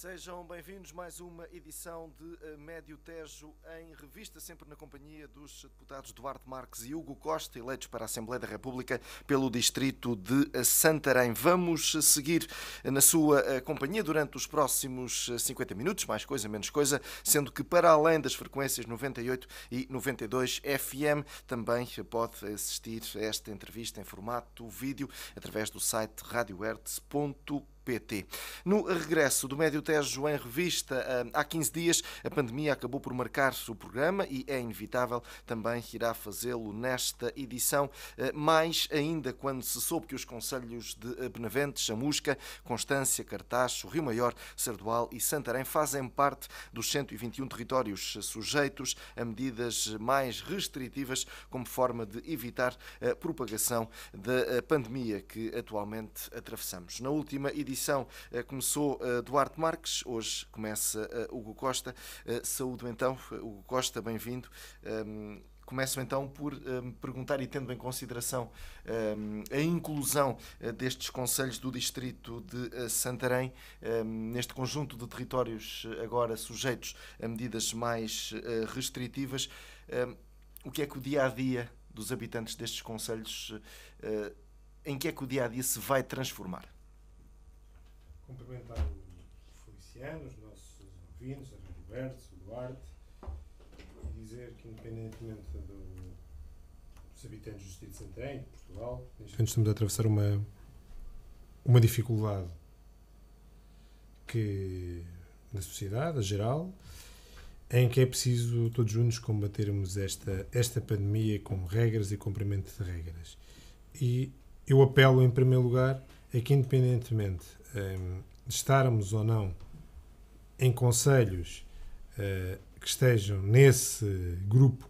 Sejam bem-vindos mais uma edição de eh, Médio Tejo em revista, sempre na companhia dos deputados Duarte Marques e Hugo Costa, eleitos para a Assembleia da República pelo distrito de eh, Santarém. Vamos seguir na sua eh, companhia durante os próximos 50 minutos, mais coisa, menos coisa, sendo que para além das frequências 98 e 92 FM, também pode assistir a esta entrevista em formato vídeo através do site radioertes.com PT. No regresso do Médio Tejo em revista hum, há 15 dias, a pandemia acabou por marcar o programa e é inevitável também irá fazê-lo nesta edição, hum, mais ainda quando se soube que os conselhos de hum, Benevente, Chamusca, Constância, Cartaxo, Rio Maior, Sardual e Santarém fazem parte dos 121 territórios sujeitos a medidas mais restritivas como forma de evitar a propagação da pandemia que atualmente atravessamos. Na última edição edição eh, começou eh, Duarte Marques, hoje começa eh, Hugo Costa. Saúdo então, Hugo Costa, bem-vindo. Ehm, começo então por me ehm, perguntar, e tendo em consideração ehm, a inclusão destes Conselhos do Distrito de Santarém, neste conjunto de territórios agora sujeitos a medidas mais restritivas, o que é que o dia a dia dos habitantes destes Conselhos, em que é que o dia a dia se vai transformar? cumprimentar o Feliciano, os nossos ouvintes, o Roberto, o Duarte, e dizer que, independentemente do, dos habitantes do Distrito de Santarém, de Portugal, neste momento estamos a atravessar uma, uma dificuldade que na sociedade, a geral, em que é preciso todos juntos combatermos esta, esta pandemia com regras e cumprimento de regras. E eu apelo, em primeiro lugar, a que, independentemente um, ehm, estarmos ou não em conselhos eh, que estejam nesse grupo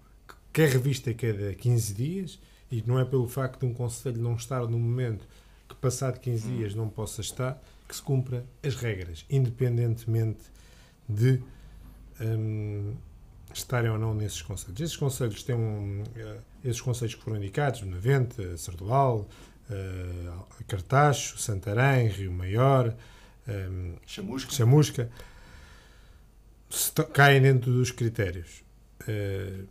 que é revista cada 15 dias e não é pelo facto de um conselho não estar no momento que passado 15 hum. dias não possa estar que se cumpra as regras, independentemente de um, ehm, estarem ou não nesses conselhos. Esses conselhos têm um, uh, esses conselhos que foram indicados, Benavente, Sardual, uh, Cartaxo, Santarém, Rio Maior, um, ehm, Chamusca. Chamusca caem dentro dos critérios. Uh,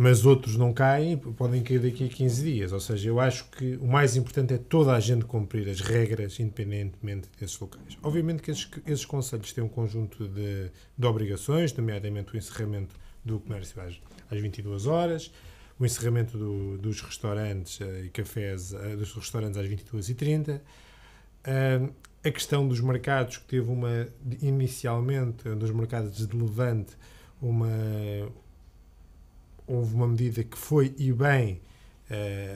mas outros não caem, podem cair daqui a 15 dias. Ou seja, eu acho que o mais importante é toda a gente cumprir as regras, independentemente desses locais. Obviamente que esses, esses conselhos têm um conjunto de, de obrigações, nomeadamente o encerramento do comércio às, às 22 horas, o encerramento do, dos restaurantes eh, e cafés, eh, dos restaurantes às 22h30, eh, a questão dos mercados, que teve uma, inicialmente, dos mercados de Levante, uma, houve uma medida que foi e bem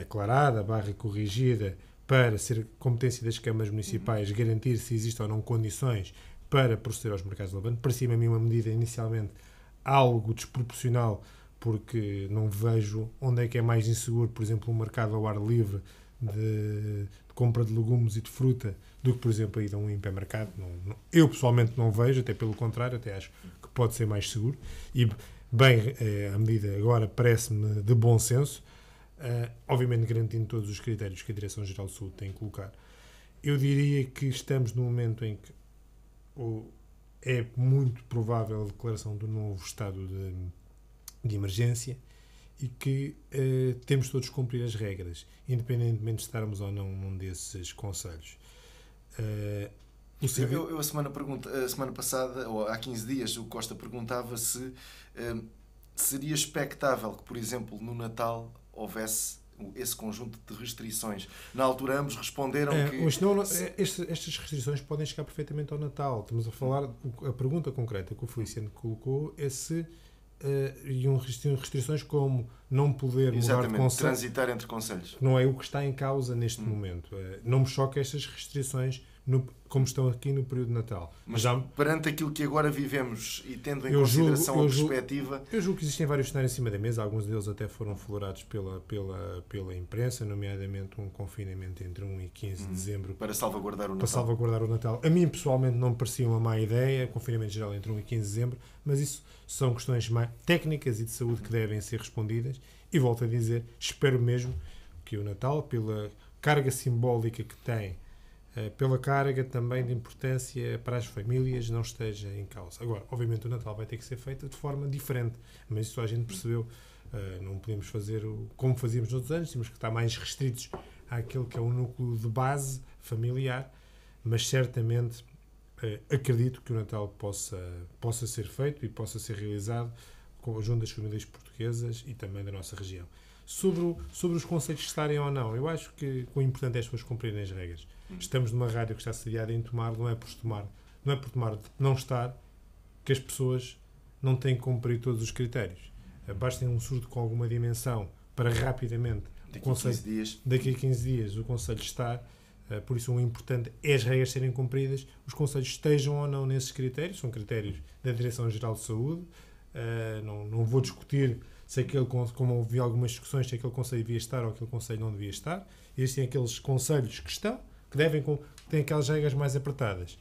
aclarada, barra corrigida, para ser competência das câmaras municipais uhum. garantir se existem ou não condições para proceder aos mercados de Levante. para cima a mim uma medida inicialmente algo desproporcional porque não vejo onde é que é mais inseguro, por exemplo, o um mercado ao ar livre de, de, compra de legumes e de fruta do que, por exemplo, ir a um hipermercado. Não, não, eu pessoalmente não vejo, até pelo contrário, até acho que pode ser mais seguro. E, bem, eh, a medida agora parece-me de bom senso, eh, obviamente garantindo todos os critérios que a Direção-Geral do Sul tem que colocar. Eu diria que estamos num momento em que o, é muito provável a declaração do novo estado de de emergência e que uh, temos todos que cumprir as regras, independentemente de estarmos ou não num desses conselhos. Uh, eh, Senhor. eu, eu, a, semana pergunta, a semana passada, ou há 15 dias, o Costa perguntava se uh, seria expectável que, por exemplo, no Natal houvesse esse conjunto de restrições. Na altura, ambos responderam que. Não, este, estas restrições podem chegar perfeitamente ao Natal. Estamos a falar. A pergunta concreta que o Feliciano colocou é se eh, e um restrições como não poder mudar de conselho. transitar entre conselhos. Não é o que está em causa neste hum. momento. Eh, não me choca estas restrições no, como estão aqui no período de Natal. Mas, já perante aquilo que agora vivemos e tendo em consideração julgo, a julgo, perspectiva. Eu julgo que existem vários cenários em cima da mesa, alguns deles até foram florados pela, pela, pela imprensa, nomeadamente um confinamento entre 1 e 15 de uhum. dezembro. Para salvaguardar o Natal. Para salvaguardar o Natal. A mim, pessoalmente, não me parecia uma má ideia, confinamento geral entre 1 e 15 de dezembro, mas isso são questões mais técnicas e de saúde que devem ser respondidas. E volto a dizer, espero mesmo que o Natal, pela carga simbólica que tem eh, pela carga também de importância para as famílias não esteja em causa. Agora, obviamente o Natal vai ter que ser feito de forma diferente, mas isso a gente percebeu. Eh, não podemos fazer como fazíamos nos outros anos, temos que estar mais restritos àquele que é o núcleo de base familiar, mas certamente eh, acredito que o Natal possa, possa ser feito e possa ser realizado com junto das famílias portuguesas e também da nossa região. Sobre, sobre os conceitos estarem ou não, eu acho que o importante é as pessoas cumprirem as regras. Hum. Estamos numa rádio que está sediada em Tomar, não é por Tomar, não é por Tomar não estar que as pessoas não têm que cumprir todos os critérios. Hum. Basta um surdo com alguma dimensão para rapidamente daqui, conselho, a 15 dias. daqui a 15 dias o Conselho estar. Eh, por isso, o importante é as regras serem cumpridas, os conselhos estejam ou não nesses critérios, são critérios da Direção-Geral de Saúde. Eh, não, não vou discutir se aquele, como houve algumas discussões, se aquele conselho devia estar ou aquele conselho não devia estar. Existem aqueles conselhos que estão, que devem, que têm aquelas regras mais apertadas.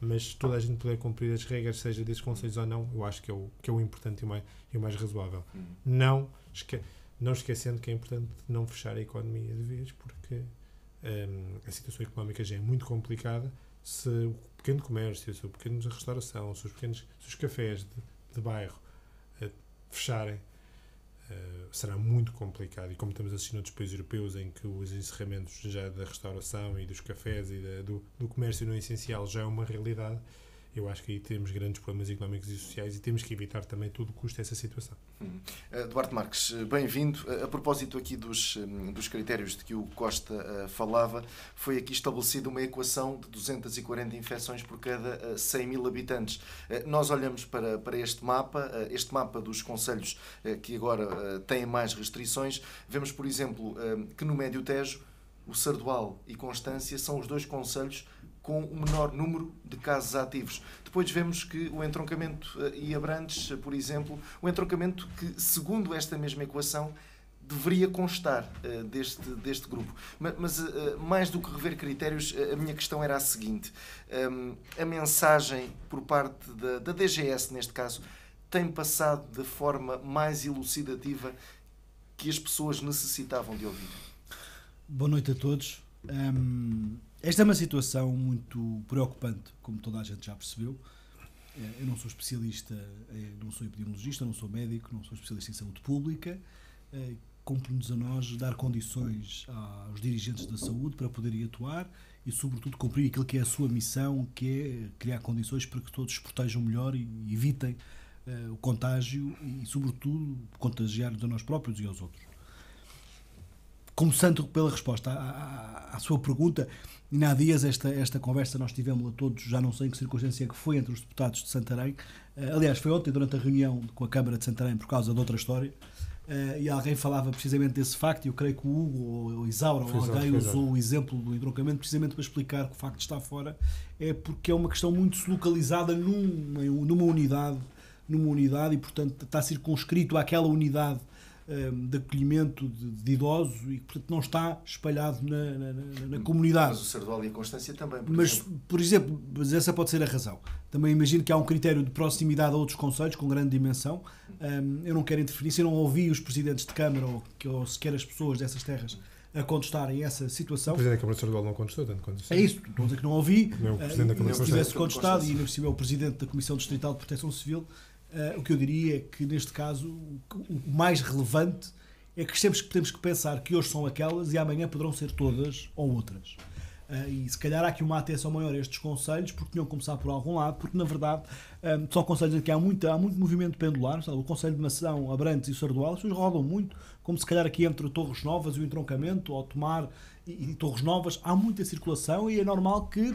Mas toda a gente puder cumprir as regras, seja desses conselhos ou não, eu acho que é o, que é o importante e o mais, e o mais razoável. Uhum. Não, esque, não esquecendo que é importante não fechar a economia de vez, porque um, a situação económica já é muito complicada. Se o pequeno comércio, se o pequeno restauração, se os pequenos se os cafés de, de bairro uh, fecharem, eh, será muito complicado. E como estamos assistindo outros países europeus em que os encerramentos já da restauração e dos cafés e da, do, do comércio no é essencial já é uma realidade, eu acho que aí temos grandes problemas económicos e sociais e temos que evitar também a todo custo essa situação. Uhum. Eduardo eh, Marques, eh, bem-vindo. Eh, a propósito aqui dos, dos critérios de que o Costa falava, foi aqui estabelecida uma equação de 240 infecções por cada 100 mil habitantes. nós olhamos para, para este mapa, este mapa dos conselhos que agora têm mais restrições, vemos, por exemplo, que no Médio Tejo, o Sardual e Constância são os dois conselhos com o menor número de casos ativos. Depois vemos que o entroncamento eh, e Abrantes, eh, por exemplo, o entroncamento que, segundo esta mesma equação, deveria constar uh, deste, deste grupo. Mas, mas uh, mais do que rever critérios, a minha questão era a seguinte: um, ehm, a mensagem por parte da, da DGS, neste caso, tem passado de forma mais elucidativa que as pessoas necessitavam de ouvir? Boa noite a todos. Um, ehm, esta é uma situação muito preocupante, como toda a gente já percebeu. Eh, eu não sou especialista, eh, não sou epidemiologista, não sou médico, não sou especialista em saúde pública. Eh, cumpre-nos a nós dar condições aos dirigentes da saúde para poderem atuar e, sobretudo, cumprir aquilo que é a sua missão, que é criar condições para que todos protejam melhor e evitem o contágio e, sobretudo, contagiar a nós próprios e aos outros começando pela resposta à, à, à sua pergunta, e há dias esta, esta conversa nós tivemos a todos, já não sei em que circunstância é que foi entre os deputados de Santarém. Eh, aliás, foi ontem durante a reunião com a Câmara de Santarém por causa de outra história. Eh, e alguém falava precisamente desse facto, e eu creio que o Hugo ou, o Isaura ou alguém usou o exemplo do entroncamento precisamente para explicar que o facto está fora é porque é uma questão muito localizada numa, numa unidade, numa unidade e portanto está circunscrito àquela unidade Ehm, de acolhimento de, de idosos e que, portanto, não está espalhado na, na, na, comunidade. Mas o Sardual e a Constância também, por mas, exemplo. Por exemplo, mas essa pode ser a razão. Também imagino que há um critério de proximidade a outros conselhos com grande dimensão. Ehm, eu não quero interferir, se eu não ouvi os presidentes de Câmara ou, ou sequer as pessoas dessas terras a contestarem essa situação. O Presidente da Câmara de não contestou, tanto quanto É isso, não dizer que não ouvi. Não, o Presidente da eh, Câmara não tivesse contestado, e ainda por cima é o Presidente da Comissão Distrital de Proteção Civil, Uh, o que eu diria é que, neste caso, o mais relevante é que sempre temos que pensar que hoje são aquelas e amanhã poderão ser todas ou outras. Uh, e se calhar há aqui uma atenção maior a estes conselhos, porque tinham que começar por algum lado, porque na verdade um, eh, são conselhos em que há muito, há muito movimento pendular. Sabe? O Conselho de mação Abrantes e Sardual, as pessoas rodam muito, como se calhar aqui entre Torres Novas e o entroncamento, ou Tomar e, e Torres Novas, há muita circulação e é normal que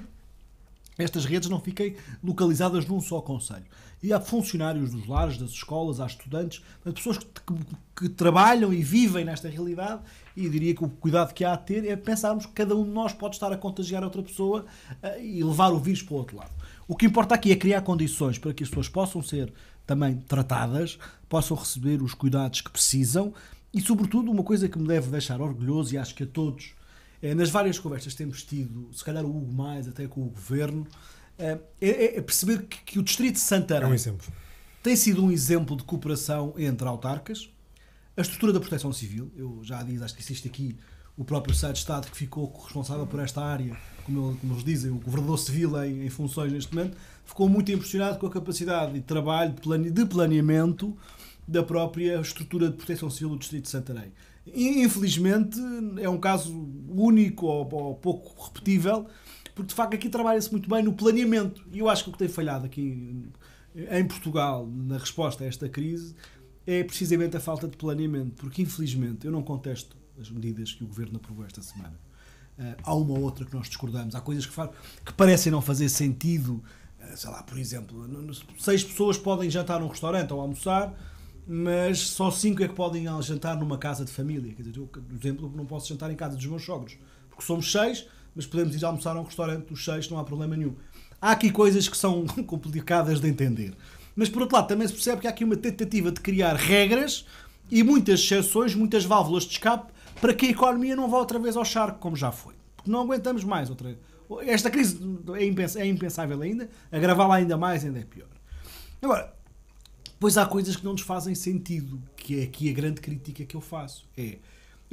estas redes não fiquem localizadas num só conselho e a funcionários dos lares, das escolas, a estudantes, pessoas que, que, que, trabalham e vivem nesta realidade. E diria que o cuidado que há a ter é pensarmos que cada um de nós pode estar a contagiar outra pessoa eh, e levar o vírus para o outro lado. O que importa aqui é criar condições para que as pessoas possam ser também tratadas, possam receber os cuidados que precisam e, sobretudo, uma coisa que me deve deixar orgulhoso e acho que a todos é nas várias conversas que temos tido, se calhar o Hugo mais, até com o Governo, é é, é, é perceber que, que, o Distrito de Santarém um tem sido um exemplo de cooperação entre autarcas, a estrutura da proteção civil, eu já diz, acho que existe aqui o próprio Sérgio Estado que ficou responsável por esta área, como, ele, como eles dizem, o governador civil em, em, funções neste momento, ficou muito impressionado com a capacidade de trabalho, de, plane, de planeamento da própria estrutura de proteção civil do Distrito de Santarém. Infelizmente, é um caso único ou, ou pouco repetível porque de facto aqui trabalha-se muito bem no planeamento. E eu acho que o que tem falhado aqui eh, em Portugal na resposta a esta crise é precisamente a falta de planeamento, porque infelizmente eu não contesto as medidas que o governo aprovou esta semana. Uh, há uma ou outra que nós discordamos, há coisas que, que parecem não fazer sentido. Uh, sei lá, por exemplo, seis pessoas podem jantar num restaurante ou almoçar, mas só cinco é que podem jantar numa casa de família. Quer dizer, eu, por exemplo, não posso jantar em casa dos meus sogros, porque somos seis mas podemos ir almoçar a um restaurante dos seis, não há problema nenhum. Há aqui coisas que são complicadas de entender. Mas por outro lado, também se percebe que há aqui uma tentativa de criar regras e muitas exceções, muitas válvulas de escape para que a economia não vá outra vez ao charco, como já foi. Porque não aguentamos mais outra vez. Esta crise é, é impensável ainda, agravá-la ainda mais ainda é pior. Agora, pois há coisas que não nos fazem sentido, que é aqui a grande crítica que eu faço. É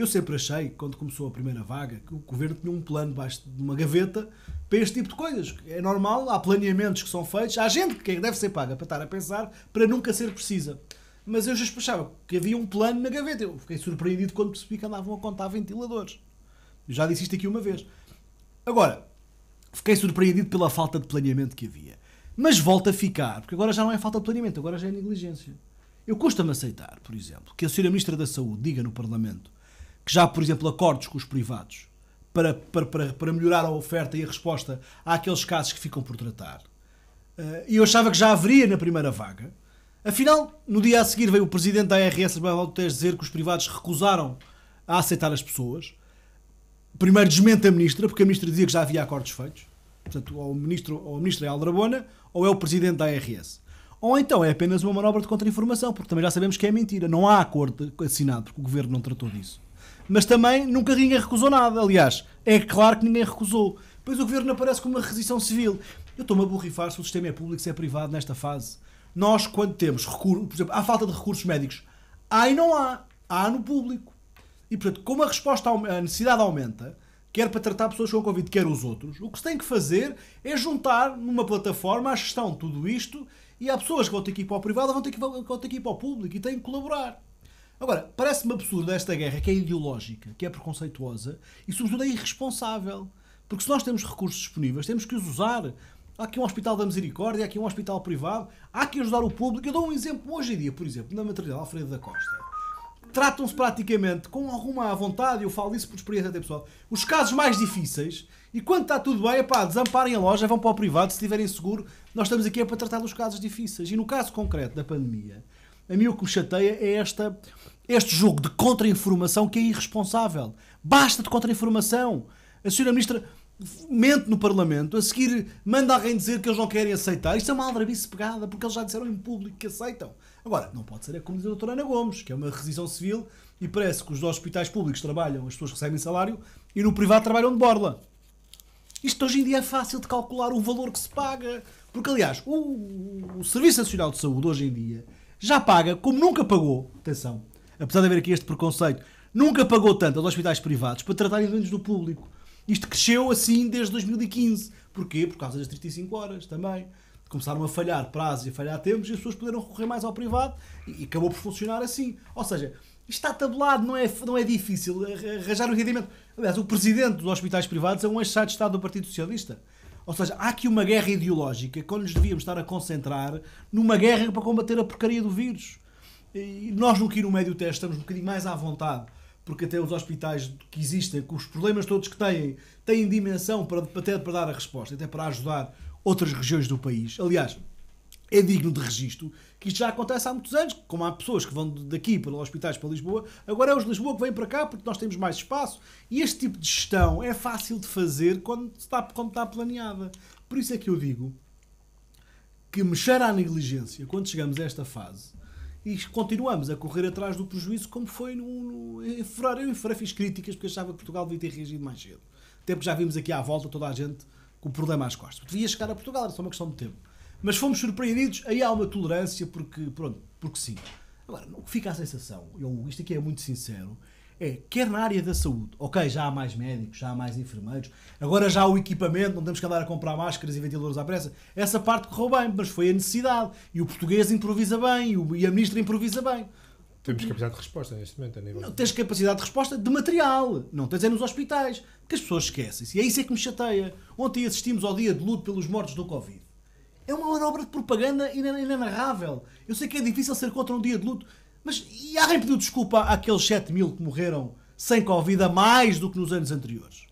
eu sempre achei, quando começou a primeira vaga, que o governo tinha um plano debaixo de uma gaveta para este tipo de coisas. É normal, há planeamentos que são feitos, há gente que deve ser paga para estar a pensar para nunca ser precisa. Mas eu já achava que havia um plano na gaveta. Eu fiquei surpreendido quando percebi que andavam a contar ventiladores. Eu já disse isto aqui uma vez. Agora, fiquei surpreendido pela falta de planeamento que havia. Mas volta a ficar, porque agora já não é falta de planeamento, agora já é negligência. Eu custa-me aceitar, por exemplo, que a Sra. Ministra da Saúde diga no Parlamento que já, por exemplo, acordos com os privados para, para, para, para melhorar a oferta e a resposta àqueles casos que ficam por tratar. Eh, e eu achava que já haveria na primeira vaga. Afinal, no dia a seguir veio o presidente da ARS Ismael Tejo dizer que os privados recusaram a aceitar as pessoas. Primeiro desmente a ministra, porque a ministra dizia que já havia acordos feitos. Portanto, ou, o ministro, ou a ministra é Aldrabona ou é o presidente da ARS. Ou então é apenas uma manobra de contra-informação, porque também já sabemos que é mentira. Não há acordo assinado, porque o governo não tratou disso mas também nunca ninguém recusou nada. Aliás, é claro que ninguém recusou. Pois o governo aparece com uma resistência civil. Eu estou-me a borrifar se o sistema é público, se é privado nesta fase. Nós, quando temos recurso, por exemplo, há falta de recursos médicos, há e não há. Há no público. E, portanto, como a resposta, a necessidade aumenta, quer para tratar pessoas com Covid, quer os outros, o que se tem que fazer é juntar numa plataforma a gestão de tudo isto e há pessoas que vão ter que ir para o privado, vão ter que, vão ter que ir para o público e têm que colaborar. Agora, parece-me absurdo esta guerra que é ideológica, que é preconceituosa e, sobretudo, é irresponsável. Porque se nós temos recursos disponíveis, temos que os usar. Há aqui um hospital da misericórdia, há aqui um hospital privado, há que ajudar o público. Eu dou um exemplo hoje em dia, por exemplo, na maternidade Alfredo da Costa. Tratam-se praticamente com alguma vontade, eu falo isso por experiência até pessoal, os casos mais difíceis. E quando está tudo bem, epá, desamparem a loja, vão para o privado, se tiverem seguro, nós estamos aqui é para tratar dos casos difíceis. E no caso concreto da pandemia, a mim o que me chateia é esta, este jogo de contra-informação que é irresponsável. Basta de contra-informação. A senhora ministra mente no Parlamento, a seguir manda alguém dizer que eles não querem aceitar. Isto é uma aldrabice pegada, porque eles já disseram em público que aceitam. Agora, não pode ser é como diz a doutora Ana Gomes, que é uma resisão civil e parece que os hospitais públicos trabalham, as pessoas recebem salário e no privado trabalham de borla. Isto hoje em dia é fácil de calcular o valor que se paga. Porque, aliás, o, o Serviço Nacional de Saúde hoje em dia já paga, como nunca pagou, atenção, apesar de haver aqui este preconceito, nunca pagou tanto aos hospitais privados para tratar doentes do público. Isto cresceu assim desde 2015. Porquê? Por causa das 35 horas também. Começaram a falhar prazos e a falhar tempos e as pessoas puderam recorrer mais ao privado e acabou por funcionar assim. Ou seja, isto está tabelado, não é, não é difícil arranjar o rendimento. Aliás, o presidente dos hospitais privados é um ex-estado do Partido Socialista. Ou seja, há aqui uma guerra ideológica quando nos devíamos estar a concentrar numa guerra para combater a porcaria do vírus. E nós, no que no médio teste, estamos um bocadinho mais à vontade, porque até os hospitais que existem, com os problemas todos que têm, têm dimensão para, até para dar a resposta, até para ajudar outras regiões do país. Aliás, é digno de registro que isto já acontece há muitos anos, como há pessoas que vão daqui para os hospitais para Lisboa, agora é os de Lisboa que vêm para cá porque nós temos mais espaço e este tipo de gestão é fácil de fazer quando está, quando está planeada. Por isso é que eu digo que mexer à negligência quando chegamos a esta fase e continuamos a correr atrás do prejuízo como foi no, no em fevereiro. Eu em fevereiro fiz críticas porque achava que Portugal devia ter reagido mais cedo. Até porque já vimos aqui à volta toda a gente com o problema às costas. Devia chegar a Portugal, era só uma questão de tempo mas fomos surpreendidos, aí há uma tolerância porque, pronto, porque sim. Agora, o que fica a sensação, eu, isto aqui é muito sincero, é quer na área da saúde, ok, já há mais médicos, já há mais enfermeiros, agora já há o equipamento, não temos que andar a comprar máscaras e ventiladores à pressa. Essa parte correu bem, mas foi a necessidade. E o português improvisa bem, e a ministra improvisa bem. Temos capacidade de resposta neste momento, a nível. Não tens capacidade de resposta de material, não tens é nos hospitais, que as pessoas esquecem-se. E é isso é que me chateia. Ontem assistimos ao dia de luto pelos mortos do Covid. É uma obra de propaganda inenarrável. Eu sei que é difícil ser contra um dia de luto, mas e alguém pediu desculpa àqueles 7 mil que morreram sem Covid a mais do que nos anos anteriores?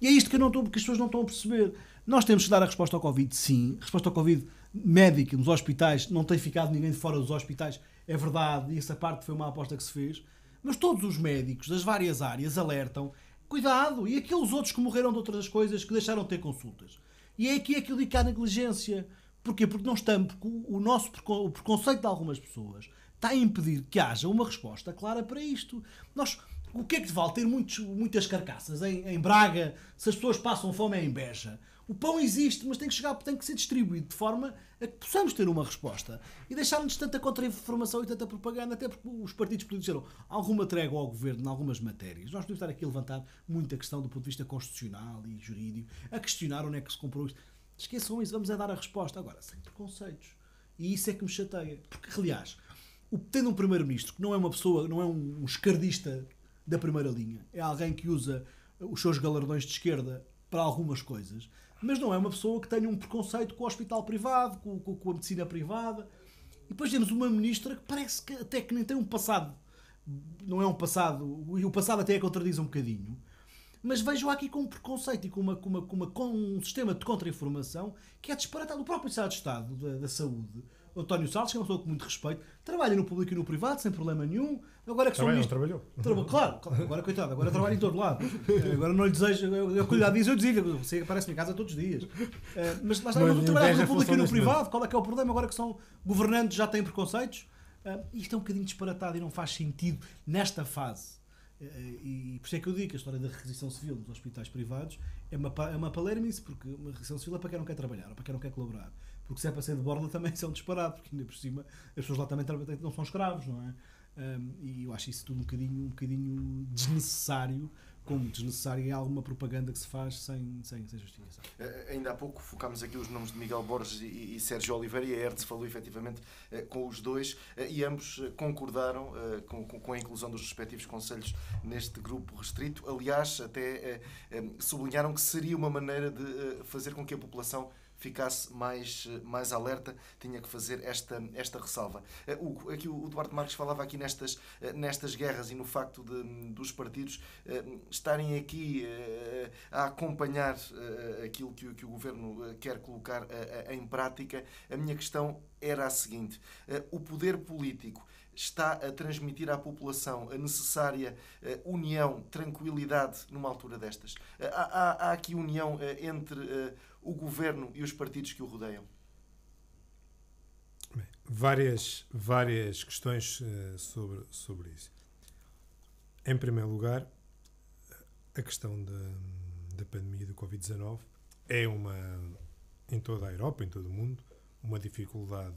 E é isto que, eu não estou, que as pessoas não estão a perceber. Nós temos que dar a resposta ao Covid, sim. A resposta ao Covid médica nos hospitais, não tem ficado ninguém de fora dos hospitais, é verdade, e essa parte foi uma aposta que se fez. Mas todos os médicos das várias áreas alertam: cuidado, e aqueles outros que morreram de outras coisas que deixaram de ter consultas. E é aqui aquilo é que há negligência. Porquê? Porque não estamos, porque o nosso o preconceito de algumas pessoas está a impedir que haja uma resposta clara para isto. Nós, o que é que vale ter muitos, muitas carcaças em, em Braga se as pessoas passam fome em Beja? O pão existe, mas tem que chegar, tem que ser distribuído de forma a que possamos ter uma resposta. E deixar-nos tanta contra-informação e tanta propaganda, até porque os partidos políticos deram alguma trégua ao governo em algumas matérias. Nós podemos estar aqui a levantar muita questão do ponto de vista constitucional e jurídico, a questionar onde é que se comprou isto Esqueçam isso, vamos é dar a resposta agora, sem preconceitos. E isso é que me chateia. Porque, aliás, o, tendo um primeiro-ministro que não é uma pessoa, não é um, um esquerdista da primeira linha, é alguém que usa os seus galardões de esquerda para algumas coisas, mas não é uma pessoa que tenha um preconceito com o hospital privado, com, com, com a medicina privada. E depois temos uma ministra que parece que até que nem tem um passado, não é um passado, e o passado até a contradiz um bocadinho, mas vejo aqui com um preconceito e com, uma, com, uma, com, uma, com um sistema de contra-informação que é disparatado. O próprio Estado de Estado da, da Saúde, António Salles, que é uma pessoa com muito respeito, trabalha no público e no privado, sem problema nenhum. Agora que Também sou ministro. trabalhou. Traba, claro, agora coitado, agora trabalha em todo lado. Agora não lhe desejo. Eu cuidado disso, eu dizia você aparece em casa todos os dias. Eh, mas lá está, não, no público e no privado, qual é que é o problema? Agora que são governantes, já têm preconceitos. Eh, isto é um bocadinho disparatado e não faz sentido nesta fase eh, eh, e por isso é que eu digo que a história da requisição civil nos hospitais privados é uma, é uma palermice, porque uma requisição civil é para quem não quer trabalhar, ou para quem não quer colaborar. Porque se é para ser de borda também são é disparados, porque ainda por cima as pessoas lá também não são escravos, não é? Um, e eu acho isso tudo um bocadinho, um bocadinho desnecessário como desnecessária é alguma propaganda que se faz sem, sem, sem eh, Ainda há pouco focámos aqui os nomes de Miguel Borges e, e Sérgio Oliveira e a Hertz falou efetivamente eh, com os dois eh, e ambos concordaram com, com, a inclusão dos respectivos conselhos neste grupo restrito. Aliás, até sublinharam que seria uma maneira de fazer com que a população ficasse mais, mais alerta, tinha que fazer esta, esta ressalva. Uh, Hugo, aqui o Duarte Marques falava aqui nestas, uh, nestas guerras e no facto de, dos partidos uh, estarem aqui a acompanhar aquilo que, que o governo quer colocar em prática. A minha questão era a seguinte: o poder político está a transmitir à população a necessária uh, união, tranquilidade numa altura destas? Uh, há, há, aqui união uh, entre o governo e os partidos que o rodeiam? Bem, várias, várias questões sobre, sobre isso. Em primeiro lugar, a questão da, da pandemia do Covid-19 é uma, em toda a Europa, em todo o mundo, uma dificuldade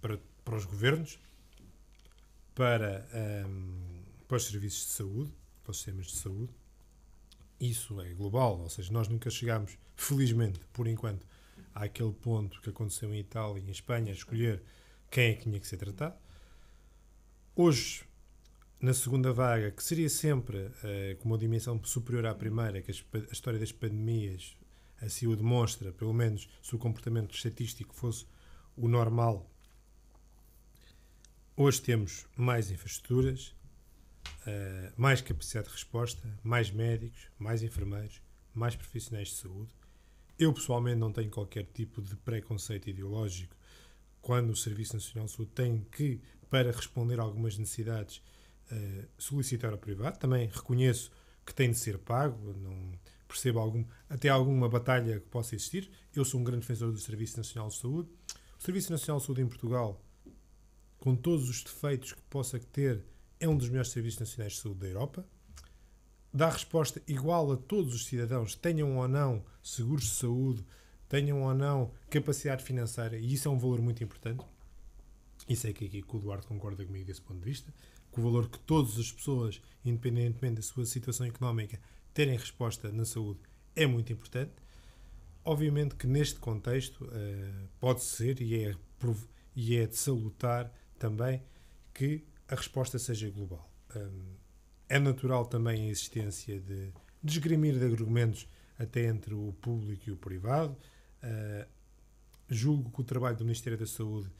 para, para os governos, para, um, para os serviços de saúde, para os sistemas de saúde. Isso é global, ou seja, nós nunca chegámos, felizmente, por enquanto, àquele ponto que aconteceu em Itália e em Espanha, a escolher quem é que tinha que ser tratado. Hoje, na segunda vaga, que seria sempre uh, com uma dimensão superior à primeira, que a, a história das pandemias assim o demonstra, pelo menos se o comportamento estatístico fosse o normal, Hoje temos mais infraestruturas, uh, mais capacidade de resposta, mais médicos, mais enfermeiros, mais profissionais de saúde. Eu pessoalmente não tenho qualquer tipo de preconceito ideológico quando o Serviço Nacional de Saúde tem que, para responder a algumas necessidades, uh, solicitar ao privado. Também reconheço que tem de ser pago, não percebo algum, até alguma batalha que possa existir. Eu sou um grande defensor do Serviço Nacional de Saúde. O Serviço Nacional de Saúde em Portugal com todos os defeitos que possa ter, é um dos melhores serviços nacionais de saúde da Europa. Dá resposta igual a todos os cidadãos, tenham ou não seguros de saúde, tenham ou não capacidade financeira, e isso é um valor muito importante. E sei é que aqui o Eduardo concorda comigo desse ponto de vista, que o valor que todas as pessoas, independentemente da sua situação económica, terem resposta na saúde é muito importante. Obviamente que neste contexto eh, pode ser e é, e é de salutar também que a resposta seja global. Hum, é natural também a existência de, desgrimir esgrimir de argumentos até entre o público e o privado. Hum, julgo que o trabalho do Ministério da Saúde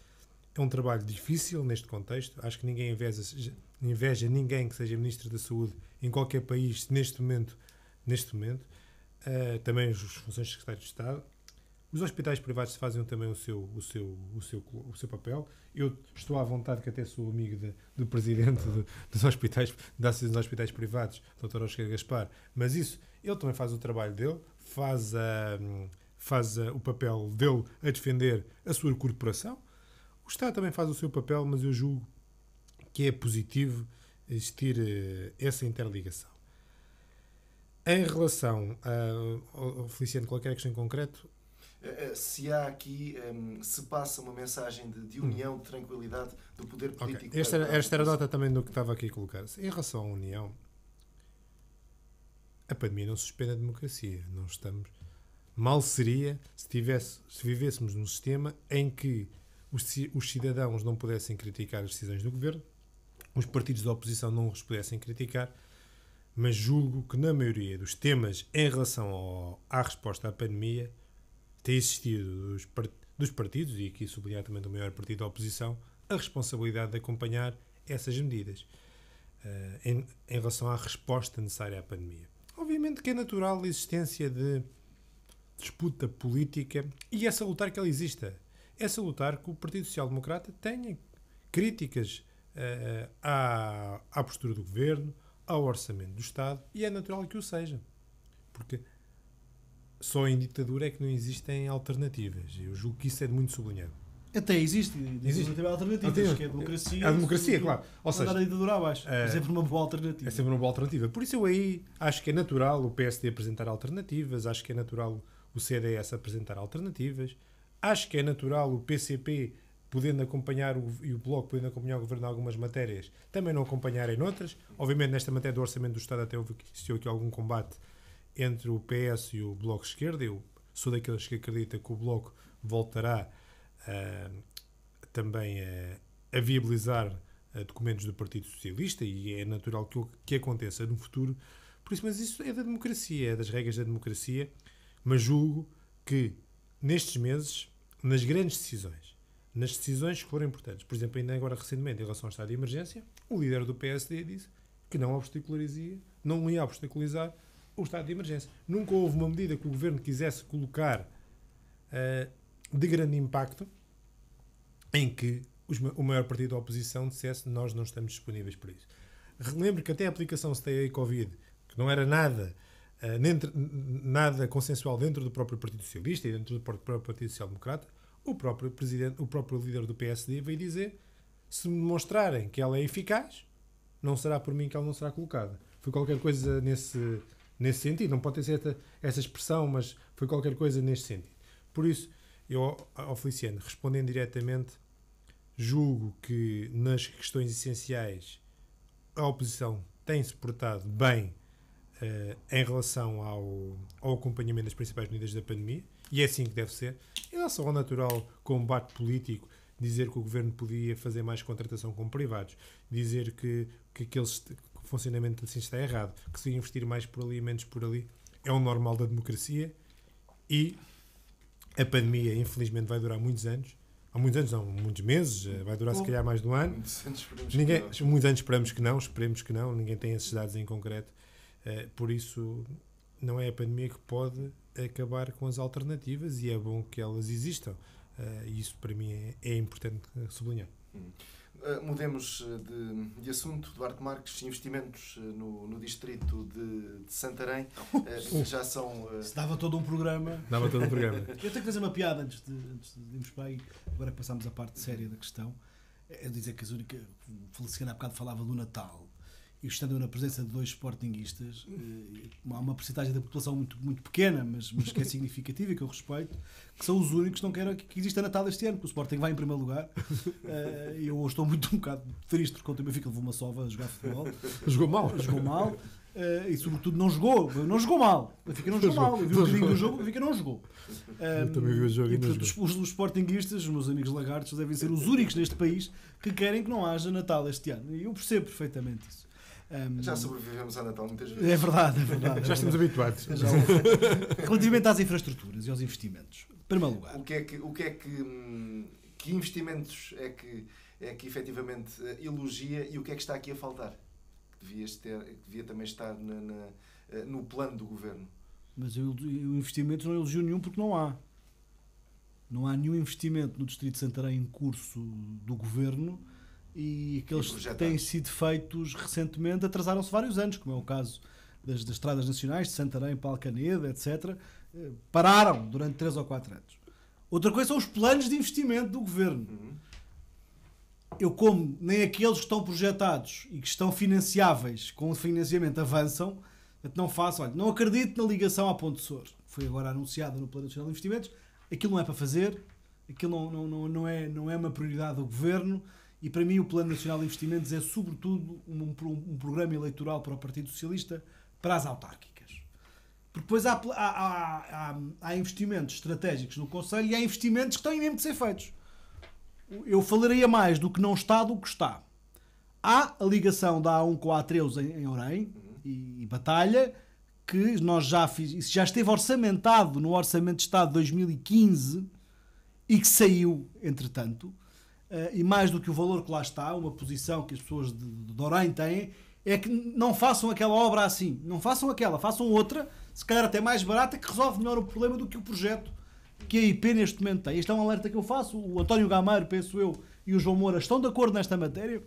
é um trabalho difícil neste contexto. Acho que ninguém inveja, inveja ninguém que seja Ministro da Saúde em qualquer país neste momento. Neste momento. Uh, também as funções de Secretário de Estado. Os hospitais privados fazem também o seu, o seu, o seu, o seu papel. Eu estou à vontade, que até sou amigo de, do presidente dos hospitais, da Associação dos Hospitais Privados, Dr. Oscar Gaspar, mas isso, ele também faz o trabalho dele, faz, a, hum, faz a, hum, o papel dele a defender a sua corporação. O Estado também faz o seu papel, mas eu julgo que é positivo existir hum, essa interligação. Em relação a, a Feliciano, qualquer questão em concreto, eh, eh, se há aqui, ehm, se passa uma mensagem de, de união, de tranquilidade do poder político. Okay. Esta, era, esta era a nota também do que estava aqui a colocar. Em relação à união, a pandemia não suspende a democracia. Não estamos. Mal seria se, tivesse, se vivêssemos num sistema em que os, os cidadãos não pudessem criticar as decisões do governo, os partidos da oposição não os pudessem criticar, mas julgo que na maioria dos temas em relação ao, à resposta à pandemia tem existido dos, dos partidos, e aqui sublinhar também do maior partido da oposição, a responsabilidade de acompanhar essas medidas uh, em, em, relação à resposta necessária à pandemia. Obviamente que é natural a existência de disputa política e é salutar que ela exista. É salutar que o Partido Social Democrata tenha críticas uh, à, à postura do governo, ao orçamento do Estado e é natural que o seja. Porque só em ditadura é que não existem alternativas. Eu julgo que isso é de muito sublinhado. Até existe, existe. Até alternativas, Até, que é a democracia. A democracia, claro. Ou seja, a ditadura abaixo. É, é sempre uma boa alternativa. É sempre uma boa alternativa. Por isso eu aí acho que é natural o PSD apresentar alternativas, acho que é natural o CDS apresentar alternativas, acho que é natural o PCP podendo acompanhar o, e o Bloco podendo acompanhar o Governo em algumas matérias, também não acompanharem noutras. Obviamente, nesta matéria do Orçamento do Estado até houve, existiu aqui algum combate entre o PS e o Bloco de Esquerda. Eu sou daqueles que acredita que o Bloco voltará uh, também a viabilizar uh, documentos do Partido Socialista e é natural que, que aconteça no futuro. Por isso, mas isso é da democracia, é das regras da democracia. Mas julgo que nestes meses, nas grandes decisões, nas decisões que foram importantes, por exemplo, ainda agora recentemente em relação ao estado de emergência, o líder do PSD disse que não obstaculizia, não ia obstaculizar o estado de emergência. Nunca houve uma medida que o governo quisesse colocar uh, de grande impacto em que os, o maior partido da oposição dissesse nós não estamos disponíveis para isso. Relembro que até a aplicação Stay Away Covid, que não era nada, uh, nada consensual dentro do próprio Partido Socialista e dentro do próprio Partido Social Democrata, o próprio, presidente, o próprio líder do PSD veio dizer se me demonstrarem que ela é eficaz, não será por mim que ela não será colocada. Foi qualquer coisa nesse, nesse sentido. Não pode ter sido essa expressão, mas foi qualquer coisa neste sentido. Por isso, eu, ao Feliciano, respondendo diretamente, julgo que nas questões essenciais a oposição tem-se portado bem uh, em relação ao, ao acompanhamento das principais medidas da pandemia, e é assim que deve ser. Em relação ao natural combate político, dizer que o governo podia fazer mais contratação com privados, dizer que, que aqueles funcionamento assim está errado, que se investir mais por ali e menos por ali é o normal da democracia e a pandemia, infelizmente, vai durar muitos anos. Há muitos anos, não, muitos meses, eh, vai durar Bom, se calhar mais de um ano. Muitos anos, ninguém, muitos anos esperamos que não, esperemos que não, ninguém tem esses dados em concreto. Uh, por isso, não é a pandemia que pode acabar com as alternativas e é bom que elas existam. Uh, isso para mim é, é importante sublinhar. Hum. Eh, mudemos eh, de, de, assunto. Duarte Marques, investimentos eh, no, no distrito de, de Santarém já são. Se dava todo um programa. Dava todo um programa. Eu tenho que fazer uma piada antes de, antes de irmos para aí. Agora que passamos à parte séria da questão. É dizer que a única. Feliciana há bocado falava do Natal e estando na presença de dois sportinguistas, eh, há uma porcentagem da população muito, muito pequena, mas, mas que é significativa e que eu respeito, que são os únicos que não querem que exista Natal este ano, porque o Sporting vai em primeiro lugar. E eh, eu estou muito um bocado triste porque ontem o Benfica levou uma sova a jogar futebol. Jogou mal. Jogou mal. Uh, e sobretudo não jogou, não jogou mal. O Benfica não jogou mal, eu vi um bocadinho do jogo, o Benfica não jogou. Eu também vi o jogo e, portanto, os, os, Sportinguistas, os meus amigos lagartos, devem ser os únicos neste país que querem que não haja Natal este ano. E eu percebo perfeitamente isso. Um, já sobrevivemos ao Natal muitas vezes. É verdade, é verdade. já estamos habituados. relativamente às infraestruturas e aos investimentos, em primeiro lugar. O que é que, o que, é que, hum, que investimentos é que, é que efetivamente eh, elogia e o que é que está aqui a faltar? Que, devias ter, que devia também estar na, na, eh, no plano do governo. Mas o investimento não elogio nenhum porque não há. Não há nenhum investimento no Distrito de Santarém em curso do governo e aqueles que têm sido feitos recentemente atrasaram-se vários anos, como é o caso das, das estradas nacionais de Santarém, Palcaneda, etc. Eh, pararam durante 3 ou 4 anos. Outra coisa são os planos de investimento do governo. Uhum. Eu, como nem aqueles que estão projetados e que estão financiáveis com o financiamento avançam, não faço, olha, não acredito na ligação à Ponte Sor, que foi agora anunciada no Plano Nacional de Investimentos, aquilo não é para fazer, aquilo não, não, não, não, é, não é uma prioridade do governo, e para mim, o Plano Nacional de Investimentos é, sobretudo, um, um programa eleitoral para o Partido Socialista para as autárquicas. Porque depois há, há, há, há investimentos estratégicos no Conselho e há investimentos que têm mesmo que ser feitos. Eu falaria mais do que não está do que está. Há a ligação da A1 com a A13 em, em Orem e, e Batalha, que nós já fiz, isso já esteve orçamentado no Orçamento de Estado de 2015 e que saiu, entretanto. Eh, e mais do que o valor que lá está, uma posição que as pessoas de, de Dorém têm, é que não façam aquela obra assim. Não façam aquela, façam outra, se calhar até mais barata, que resolve melhor o problema do que o projeto que a IP neste momento tem. Este é um alerta que eu faço. O António Gameiro, penso eu, e o João Moura estão de acordo nesta matéria.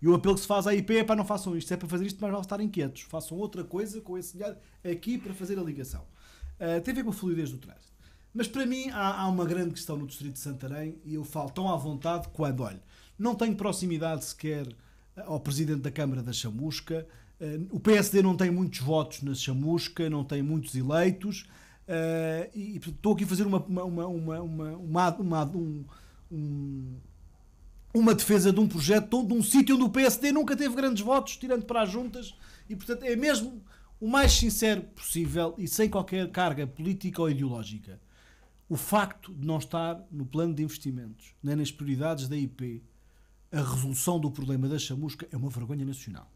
E o apelo que se faz à IP é para não façam isto. Se é para fazer isto, mas vão estar quietos. Façam outra coisa com esse dinheiro aqui para fazer a ligação. Uh, tem a ver com a fluidez do trânsito. Mas para mim há, há, uma grande questão no Distrito de Santarém e eu falo tão à vontade quando, olha, não tenho proximidade sequer eh, ao Presidente da Câmara da Chamusca, eh, o PSD não tem muitos votos na Chamusca, não tem muitos eleitos, eh, e estou aqui a fazer uma, uma, uma, uma, uma, defesa de um projeto, de um sítio onde o PSD nunca teve grandes votos, tirando para as juntas, e portanto é mesmo o mais sincero possível e sem qualquer carga política ou ideológica o facto de não estar no plano de investimentos, nem nas prioridades da IP, a resolução do problema da chamusca é uma vergonha nacional.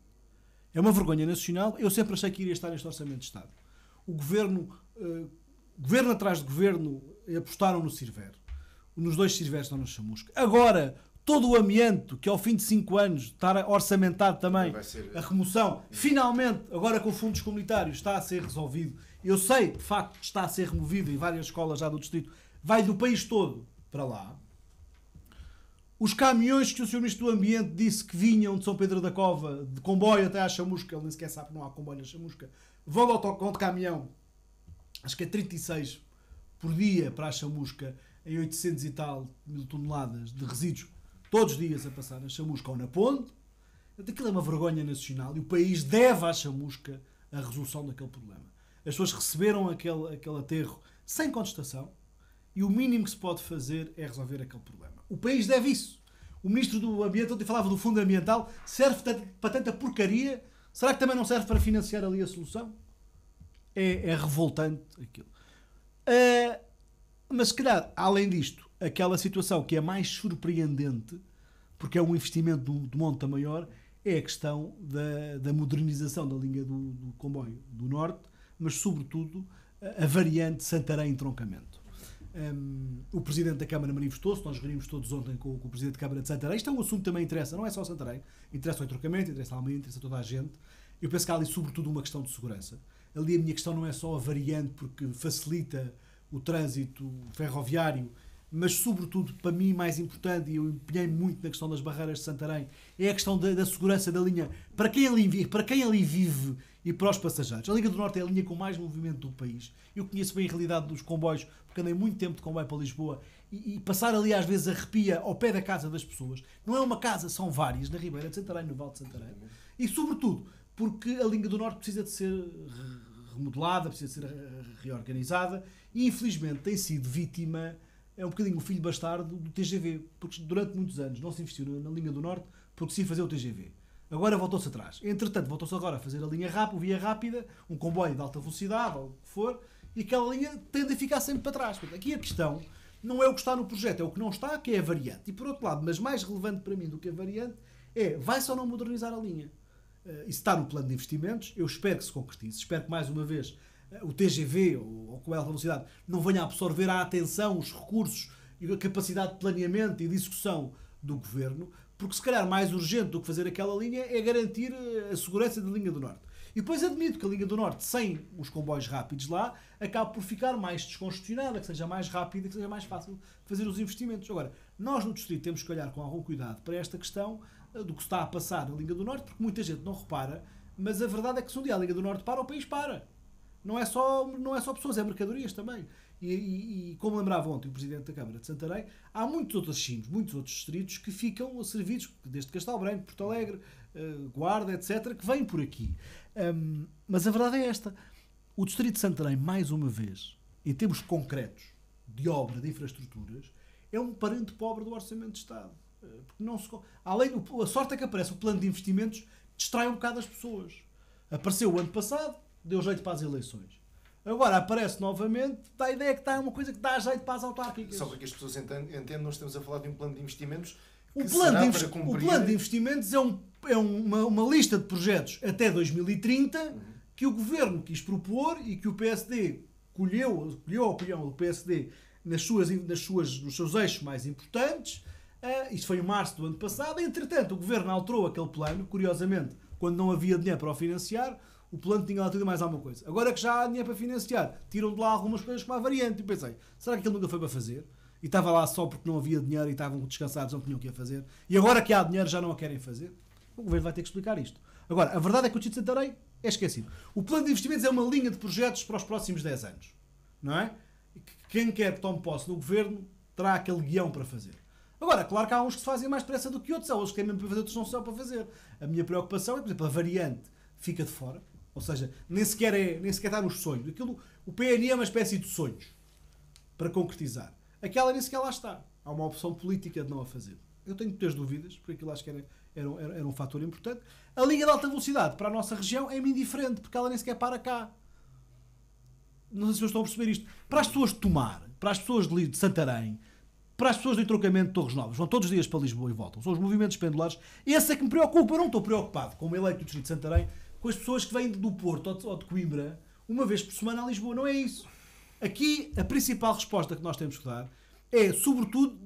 É uma vergonha nacional. Eu sempre achei que iria estar neste Orçamento de Estado. O governo, uh, governo atrás de governo, apostaram no Sirver. Nos dois Sirveres estão na chamusca. Agora, todo o amianto que ao fim de cinco anos está orçamentado também, ser... a remoção, eh, finalmente, agora com fundos comunitários, está a ser resolvido eu sei, de facto, que está a ser removido em várias escolas já do distrito, vai do país todo para lá. Os caminhões que o Sr. Ministro do Ambiente disse que vinham de São Pedro da Cova, de comboio até à Chamusca, ele nem sequer sabe que não há comboio na Chamusca, vão de autocarro de caminhão, acho que é 36 por dia para a Chamusca, em 800 e tal mil toneladas de resíduos, todos os dias a passar na Chamusca ou na Ponte. Aquilo é uma vergonha nacional e o país deve à Chamusca a resolução daquele problema. As pessoas receberam aquele, aquele aterro sem contestação e o mínimo que se pode fazer é resolver aquele problema. O país deve isso. O ministro do Ambiente, ontem falava do fundo ambiental, serve para tanta porcaria. Será que também não serve para financiar ali a solução? É, é revoltante aquilo. Uh, mas se calhar, além disto, aquela situação que é mais surpreendente, porque é um investimento de monta maior, é a questão da, da modernização da linha do, do comboio do Norte, mas sobretudo a variante Santarém-entroncamento. Um, o Presidente da Câmara manifestou-se, nós reunimos todos ontem com, com, o Presidente da Câmara de Santarém. Isto é um assunto que também interessa, não é só Santarém, interessa o entroncamento, interessa a Almeida, interessa toda a gente. Eu penso que há ali, sobretudo, uma questão de segurança. Ali a minha questão não é só a variante, porque facilita o trânsito ferroviário, mas, sobretudo, para mim, mais importante, e eu empenhei muito na questão das barreiras de Santarém, é a questão da, da segurança da linha. Para quem, ali, para quem ali vive e para os passageiros. A Liga do Norte é a linha com mais movimento do país. Eu conheço bem a realidade dos comboios, porque andei muito tempo de comboio para Lisboa e, e passar ali às vezes arrepia ao pé da casa das pessoas. Não é uma casa, são várias, na Ribeira de Santarém, no Val de Santarém. E sobretudo, porque a Liga do Norte precisa de ser remodelada, precisa de ser reorganizada e infelizmente tem sido vítima é um bocadinho o filho bastardo do TGV, porque durante muitos anos não se investiu na, Liga linha do Norte porque se fazer o TGV. Agora voltou-se atrás. Entretanto, voltou-se agora a fazer a linha rápida, via rápida, um comboio de alta velocidade, ou o que for, e aquela linha tende a ficar sempre para trás. Portanto, aqui a questão não é o que está no projeto, é o que não está, que é a variante. E por outro lado, mas mais relevante para mim do que a variante, é vai-se ou não modernizar a linha? Eh, isso está no plano de investimentos, eu espero que se concretize, espero que mais uma vez eh, o TGV ou, ou com alta velocidade não venha a absorver a atenção, os recursos e a capacidade de planeamento e de discussão do governo, porque se calhar mais urgente do que fazer aquela linha é garantir eh, a segurança da linha do Norte. E depois admito que a linha do Norte, sem os comboios rápidos lá, acaba por ficar mais descongestionada, que seja mais rápida, que seja mais fácil fazer os investimentos. Agora, nós no Distrito temos que olhar com algum cuidado para esta questão eh, do que está a passar na linha do Norte, porque muita gente não repara, mas a verdade é que se um dia a linha do Norte para, o país para. Não é só, não é só pessoas, é mercadorias também e, e, e, como lembrava ontem o Presidente da Câmara de Santarém, há muitos outros cimos, muitos outros distritos que ficam servidos, desde Castelo Branco, Porto Alegre, uh, Guarda, etc., que vêm por aqui. Um, mas a verdade é esta: o Distrito de Santarém, mais uma vez, em termos concretos de obra, de infraestruturas, é um parente pobre do Orçamento de Estado. Uh, porque não se, além, a sorte é que aparece o plano de investimentos distrai um bocado as pessoas. Apareceu o ano passado, deu jeito para as eleições Agora aparece novamente, dá a ideia que está é uma coisa que dá jeito para as autárquicas. Só para que as pessoas entendam, nós estamos a falar de um plano de investimentos. O plano de, cumprir... o plano, de investimentos é, um, é uma, uma, lista de projetos até 2030 uhum. que o governo quis propor e que o PSD colheu, colheu a opinião do PSD nas suas, nas suas, nos seus eixos mais importantes. Uh, isto foi em março do ano passado. Entretanto, o governo alterou aquele plano, curiosamente, quando não havia dinheiro para o financiar o plano tinha lá tudo e mais alguma coisa. Agora que já há dinheiro para financiar, tiram de lá algumas coisas como a variante. E pensei, será que ele nunca foi para fazer? E estava lá só porque não havia dinheiro e estavam descansados, não tinham o que fazer. E agora que há dinheiro já não a querem fazer? O governo vai ter que explicar isto. Agora, a verdade é que o Tito Santarém é esquecido. O plano de investimentos é uma linha de projetos para os próximos 10 anos. Não é? Quem quer que tome posse no governo terá aquele guião para fazer. Agora, claro que há uns que se fazem mais depressa do que outros, há outros que têm mesmo para fazer, outros não são para fazer. A minha preocupação é, por exemplo, a variante fica de fora. Ou seja, nem sequer, é, nem sequer está nos sonhos. Aquilo, o PNI é uma espécie de sonhos para concretizar. Aquela nem sequer lá está. Há uma opção política de não a fazer. Eu tenho muitas dúvidas, porque aquilo acho que era, era, era, era um fator importante. A linha de alta velocidade para a nossa região é indiferente, porque ela nem sequer para cá. Não sei se vocês estão a perceber isto. Para as pessoas de Tomar, para as pessoas de, de Santarém, para as pessoas do entroncamento de Torres Novas, vão todos os dias para Lisboa e voltam. São os movimentos pendulares. Esse é que me preocupa. Eu não estou preocupado, com o eleito do Distrito de Santarém, com as pessoas que vêm do Porto ou de, Coimbra uma vez por semana a Lisboa. Não é isso. Aqui a principal resposta que nós temos que dar é, sobretudo,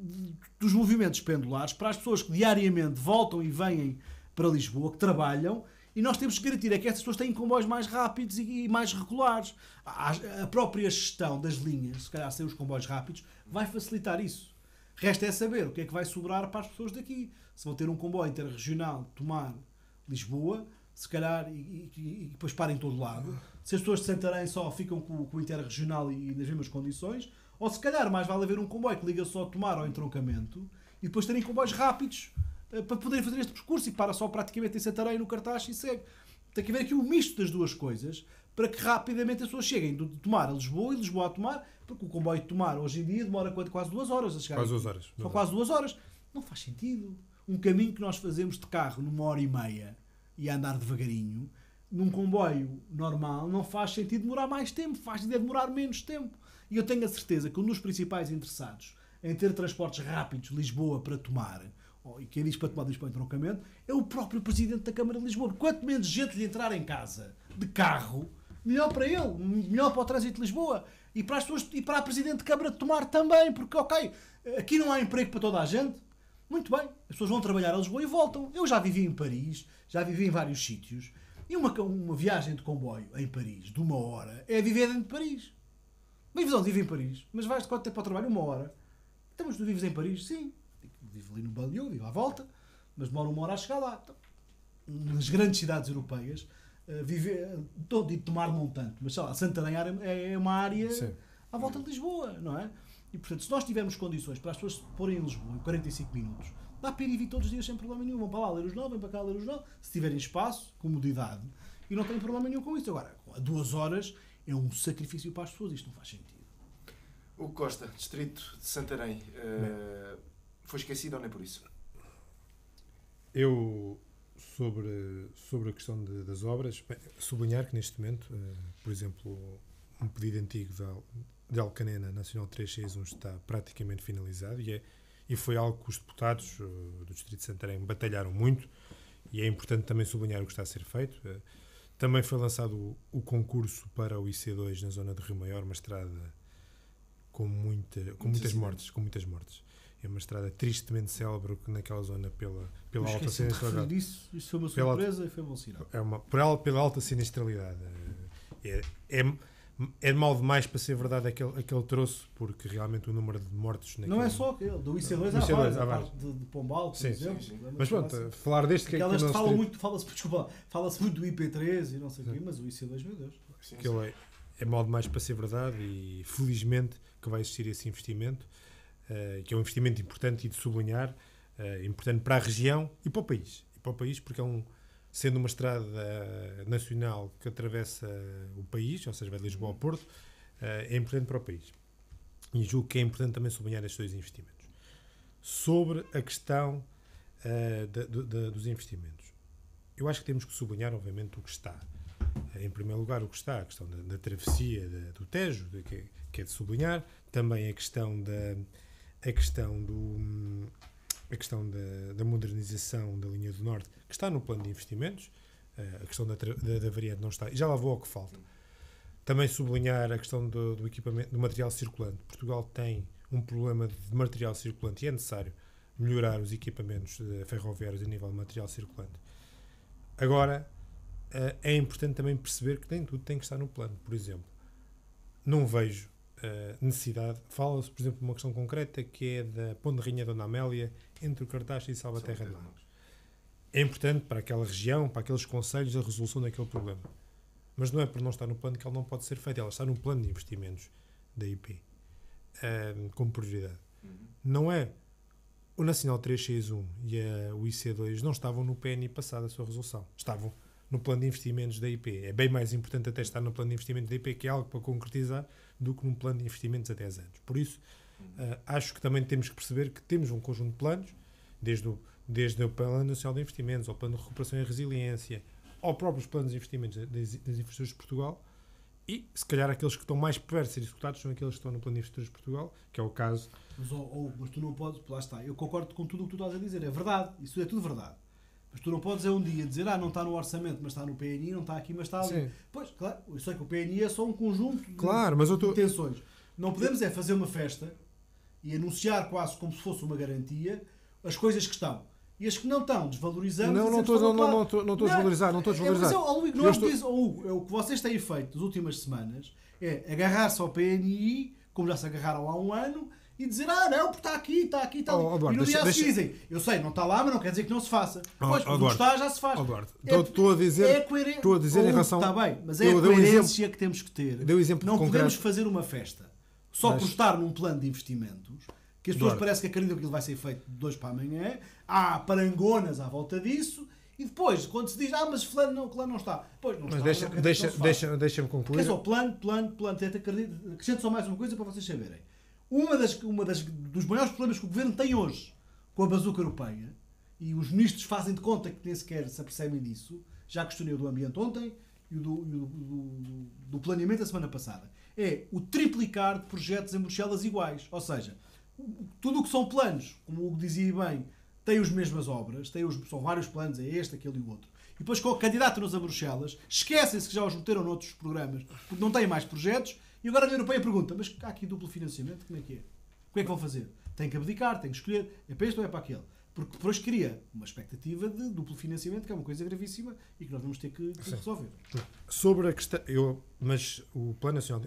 dos movimentos pendulares para as pessoas que diariamente voltam e vêm para Lisboa, que trabalham, e nós temos que garantir é que essas pessoas têm comboios mais rápidos e, mais regulares. A, própria gestão das linhas, se calhar sem os comboios rápidos, vai facilitar isso. Resta é saber o que é que vai sobrar para as pessoas daqui. Se vão ter um comboio interregional tomar Lisboa se calhar, e, e, e depois para em todo lado. Se as pessoas de Santarém só ficam com, com o interregional e, e nas mesmas condições, ou se calhar mais vale haver um comboio que liga só a Tomar ao entroncamento e depois terem comboios rápidos uh, para poderem fazer este percurso e para só praticamente em Santarém no cartaz e segue. Tem que haver aqui o um misto das duas coisas para que rapidamente as pessoas cheguem de Tomar a Lisboa e Lisboa a Tomar, porque o comboio de Tomar hoje em dia demora quase duas horas a chegar. Quase duas horas. São quase duas horas. Não faz sentido. Um caminho que nós fazemos de carro numa hora e meia e a andar devagarinho, num comboio normal não faz sentido demorar mais tempo, faz sentido demorar menos tempo. E eu tenho a certeza que um dos principais interessados em ter transportes rápidos Lisboa para tomar, e quem diz para tomar Lisboa em troncamento, é o próprio Presidente da Câmara de Lisboa. Quanto menos gente lhe entrar em casa de carro, melhor para ele, melhor para o trânsito de Lisboa e para, as pessoas, e para a Presidente de Câmara de tomar também, porque, ok, aqui não há emprego para toda a gente. Muito bem, as pessoas vão trabalhar a Lisboa e voltam. Eu já vivi em Paris, já vivi em vários sítios, e uma, uma viagem de comboio em Paris, de uma hora, é viver dentro de Paris. mas onde? Vivo em Paris. Mas vais de quanto tempo ao trabalho? Uma hora. Então, mas tu vives em Paris? Sim. Vivo ali no Baliou, vivo à volta, mas demora uma hora a chegar lá. Então, nas grandes cidades europeias, eh, viver, estou de tomar-me tanto, mas sei lá, Santarém é, é, é uma área Sim. à volta de Lisboa, não é? E portanto, se nós tivermos condições para as pessoas se porem em Lisboa em 45 minutos, dá para ir e vir todos os dias sem problema nenhum. Vão para lá ler os jornal, vêm para cá ler os jornal, se tiverem espaço, comodidade, e não têm problema nenhum com isso. Agora, a duas horas é um sacrifício para as pessoas, isto não faz sentido. O Costa, distrito de Santarém, uh, foi esquecido ou nem por isso? Eu, sobre, sobre a questão de, das obras, sublinhar que neste momento, uh, por exemplo, um pedido antigo de Alcanena Nacional 361 está praticamente finalizado e é e foi algo que os deputados eh, do Distrito de Santarém batalharam muito e é importante também sublinhar o que está a ser feito. Eh, também foi lançado o concurso para o IC2 na zona de Rio Maior, uma estrada com, muita, com muitas mortes, com muitas mortes. É uma estrada tristemente célebre naquela zona pela, pela alta sinistralidade. Isso, isso foi uma surpresa pela, e foi um sinal. É uma, pela, pela alta sinistralidade. Eh, é, é, é mal demais para ser verdade aquele, aquele troço, porque realmente o número de mortos. Naquele... Não é só aquele, do IC2 há a parte de, de Pombal, por sim, exemplo. Sim, sim. É mas pronto, assim. falar deste que é que fala muito, fala-se, desculpa, fala-se muito do IP3 e não sei o quê, mas o IC2, meu Deus. Aquilo é, é mal demais para ser verdade e felizmente que vai existir esse investimento, uh, que é um investimento importante e de sublinhar, uh, importante para a região e para o país. E para o país porque é um sendo uma estrada nacional que atravessa o país, ou seja, vai de Lisboa ao uhum. Porto, eh, é importante para o país. E julgo que é importante também sublinhar estes dois investimentos. Sobre a questão uh, dos investimentos, eu acho que temos que sublinhar, obviamente, o que está. Eh, em primeiro lugar, o que está, a questão da, da travessia do Tejo, de, que, que, é de sublinhar, também a questão da, a questão do, hum, a questão da, da modernização da linha do Norte, que está no plano de investimentos. Eh, a questão da, da, da variante não está. E já lá vou ao que falta. Também sublinhar a questão do, do, equipamento, do material circulante. Portugal tem um problema de material circulante e é necessário melhorar os equipamentos ferroviários a nível de material circulante. Agora, eh, é importante também perceber que nem tudo tem que estar no plano. Por exemplo, não vejo eh, necessidade. Fala-se, por exemplo, de uma questão concreta que é da Ponte Rinha Dona Amélia entre o Cartaxo e Salvaterra de Mar é importante para aquela região, para aqueles conselhos, a resolução daquele problema. Mas não é por não estar no plano que ela não pode ser feita, ela está no plano de investimentos da IP, um, ehm, como prioridade. Uhum. Não é. O Nacional 361 e a, o IC2 não estavam no PNI passado a sua resolução. Estavam no plano de investimentos da IP. É bem mais importante até estar no plano de investimentos da IP, que é algo para concretizar, do que num plano de investimentos a 10 anos. Por isso, uhum. uh, acho que também temos que perceber que temos um conjunto de planos, desde o desde o Plano Nacional de Investimentos, ao Plano de Recuperação e Resiliência, aos próprios planos de investimentos das, infraestruturas de Portugal, e se calhar aqueles que estão mais perto de ser executados são aqueles que estão no Plano de Infraestruturas de Portugal, que é o caso. Mas, oh, oh, mas tu não podes, lá está, eu concordo com tudo o que tu estás a dizer, é verdade, isso é tudo verdade. Mas tu não podes é um dia dizer, ah, não está no orçamento, mas está no PNI, não está aqui, mas está ali. Sim. Pois, claro, eu sei que o PNI é só um conjunto de, claro, mas eu tô... intenções. Não podemos é fazer uma festa e anunciar quase como se fosse uma garantia as coisas que estão. E as que não estão, desvalorizamos. Não, não estou não, não, não, não, não a desvalorizar, não estou a é, desvalorizar. mas é é o, estou... diz, ou, é o que vocês têm feito nas últimas semanas, é agarrar-se ao PNI, como já se agarraram há um ano, e dizer, ah, não, porque está aqui, está aqui, está oh, oh, Eduardo, e no dia deixa, dizem, eu sei, não está lá, mas não quer dizer que não se faça. Oh, pois, oh, está, já se faz. Oh, Eduardo, estou é, a dizer, é coerente, estou a dizer em relação... Está bem, mas é eu, a coerência um que temos que ter. Deu um exemplo não concreto. podemos fazer uma festa só mas... por estar num plano de investimentos que as pessoas claro. parecem que acreditam que aquilo vai ser feito de hoje para amanhã. Há parangonas à volta disso. E depois, quando se diz, ah, mas fulano não, não está. Pois não mas está. Deixa, deixa, deixa, deixa-me concluir. É só plano, plano, plano. Acrescento só mais uma coisa para vocês saberem. Uma das, uma das dos maiores problemas que o governo tem hoje com a bazuca europeia, e os ministros fazem de conta que nem sequer se apercebem disso, já questionei o do ambiente ontem e o do, do, do, do planeamento da semana passada, é o triplicar de projetos em Bruxelas iguais. Ou seja, tudo o que são planos, como o dizia bem, tem as mesmas obras, tem os, são vários planos, é este, aquele e o outro. E depois com candidato nos a Bruxelas, esquecem-se que já os meteram noutros programas, porque não têm mais projetos, e agora a União Europeia pergunta: mas há aqui duplo financiamento, como é que é? que é que vão fazer? Tem que abdicar, tem que escolher, é para este ou é para aquele? Porque depois cria uma expectativa de duplo financiamento, que é uma coisa gravíssima e que nós vamos ter que, que resolver. Sobre a questão, eu, mas o Plano Nacional,